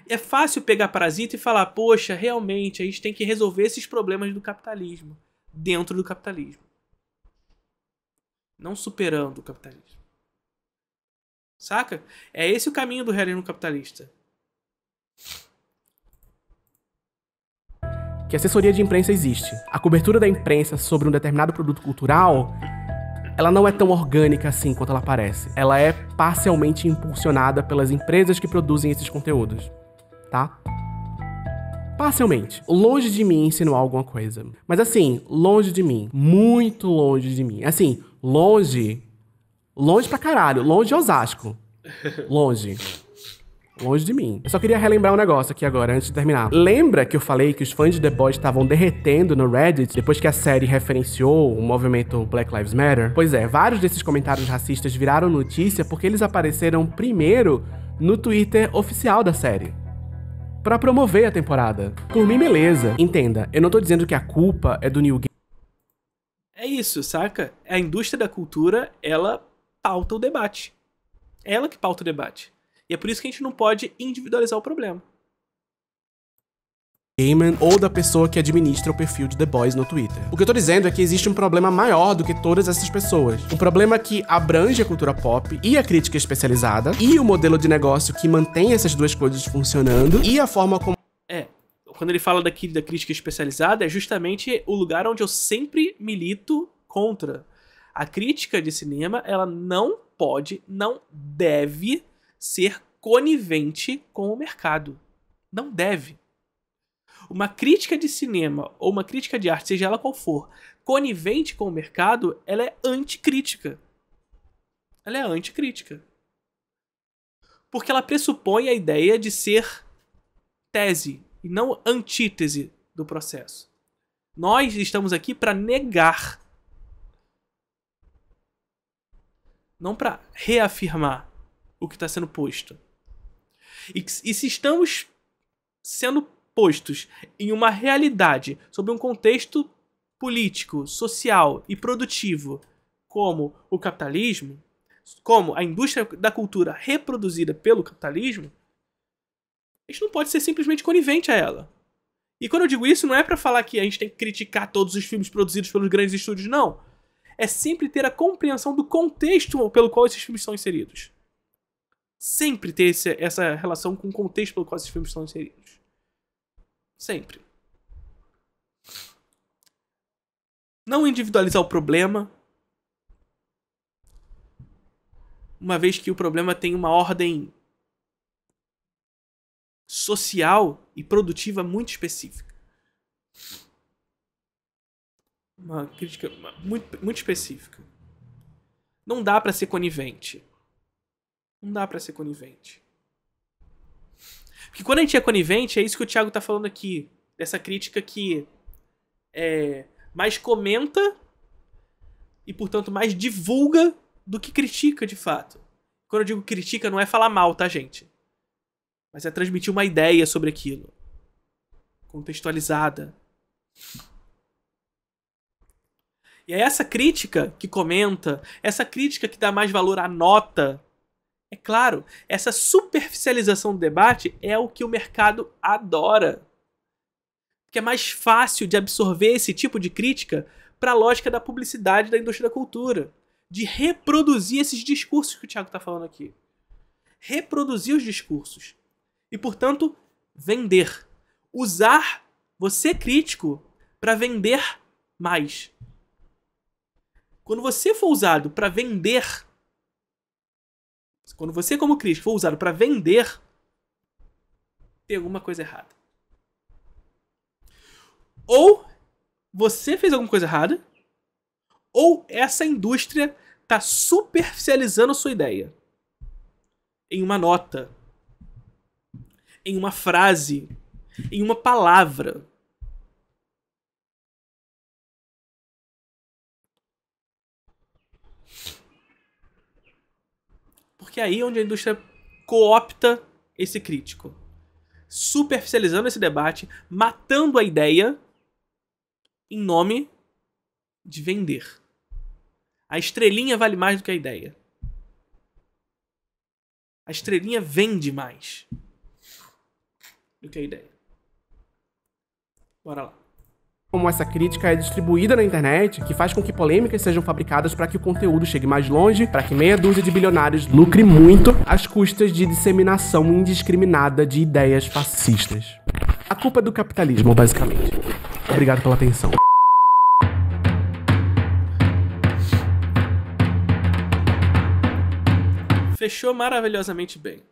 É fácil pegar parasita e falar: poxa, realmente a gente tem que resolver esses problemas do capitalismo, dentro do capitalismo. Não superando o capitalismo. Saca? É esse o caminho do realismo capitalista. Que assessoria de imprensa existe. A cobertura da imprensa sobre um determinado produto cultural, ela não é tão orgânica assim quanto ela parece. Ela é parcialmente impulsionada pelas empresas que produzem esses conteúdos, tá? Parcialmente. Longe de mim insinuar alguma coisa. Mas assim, longe de mim. Muito longe de mim. Assim, longe Longe pra caralho. Longe de Osasco. Longe. Longe de mim. Eu só queria relembrar um negócio aqui agora, antes de terminar. Lembra que eu falei que os fãs de The Boys estavam derretendo no Reddit depois que a série referenciou o movimento Black Lives Matter? Pois é, vários desses comentários racistas viraram notícia porque eles apareceram primeiro no Twitter oficial da série para promover a temporada. Por mim, beleza. Entenda, eu não tô dizendo que a culpa é do New Game. É isso, saca? A indústria da cultura, ela pauta o debate. Ela que pauta o debate. E é por isso que a gente não pode individualizar o problema. Gamer, ou da pessoa que administra o perfil de The Boys no Twitter. O que eu tô dizendo é que existe um problema maior do que todas essas pessoas. Um problema que abrange a cultura pop e a crítica especializada, e o modelo de negócio que mantém essas duas coisas funcionando, e a forma como. É, quando ele fala daqui da crítica especializada, é justamente o lugar onde eu sempre milito contra a crítica de cinema, ela não pode, não deve ser conivente com o mercado. Não deve. Uma crítica de cinema ou uma crítica de arte, seja ela qual for, conivente com o mercado, ela é anticrítica. Ela é anticrítica. Porque ela pressupõe a ideia de ser tese e não antítese do processo. Nós estamos aqui para negar não para reafirmar o que está sendo posto. E, e se estamos sendo postos em uma realidade, sob um contexto político, social e produtivo, como o capitalismo, como a indústria da cultura reproduzida pelo capitalismo, a gente não pode ser simplesmente conivente a ela. E quando eu digo isso, não é para falar que a gente tem que criticar todos os filmes produzidos pelos grandes estúdios, não é sempre ter a compreensão do contexto pelo qual esses filmes são inseridos. Sempre ter esse, essa relação com o contexto pelo qual esses filmes são inseridos. Sempre. Não individualizar o problema. Uma vez que o problema tem uma ordem social e produtiva muito específica. uma crítica muito, muito específica. Não dá para ser conivente. Não dá para ser conivente. Porque quando a gente é conivente, é isso que o Thiago tá falando aqui. Dessa crítica que é mais comenta e, portanto, mais divulga do que critica de fato. Quando eu digo critica, não é falar mal, tá, gente? Mas é transmitir uma ideia sobre aquilo. Contextualizada. E é essa crítica que comenta, essa crítica que dá mais valor à nota. É claro, essa superficialização do debate é o que o mercado adora. Porque é mais fácil de absorver esse tipo de crítica para a lógica da publicidade da indústria da cultura. De reproduzir esses discursos que o Thiago está falando aqui. Reproduzir os discursos. E, portanto, vender. Usar você crítico para vender mais. Quando você for usado para vender, quando você como Cristo for usado para vender, tem alguma coisa errada. Ou você fez alguma coisa errada, ou essa indústria está superficializando a sua ideia em uma nota, em uma frase, em uma palavra. porque é aí é onde a indústria coopta esse crítico, superficializando esse debate, matando a ideia em nome de vender. A estrelinha vale mais do que a ideia. A estrelinha vende mais do que a ideia. Bora lá como essa crítica é distribuída na internet, que faz com que polêmicas sejam fabricadas para que o conteúdo chegue mais longe, para que meia dúzia de bilionários lucre muito às custas de disseminação indiscriminada de ideias fascistas. A culpa é do capitalismo, basicamente. Obrigado pela atenção. Fechou maravilhosamente bem.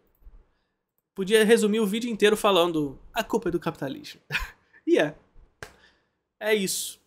Podia resumir o vídeo inteiro falando: a culpa é do capitalismo. (laughs) e yeah. é. É isso.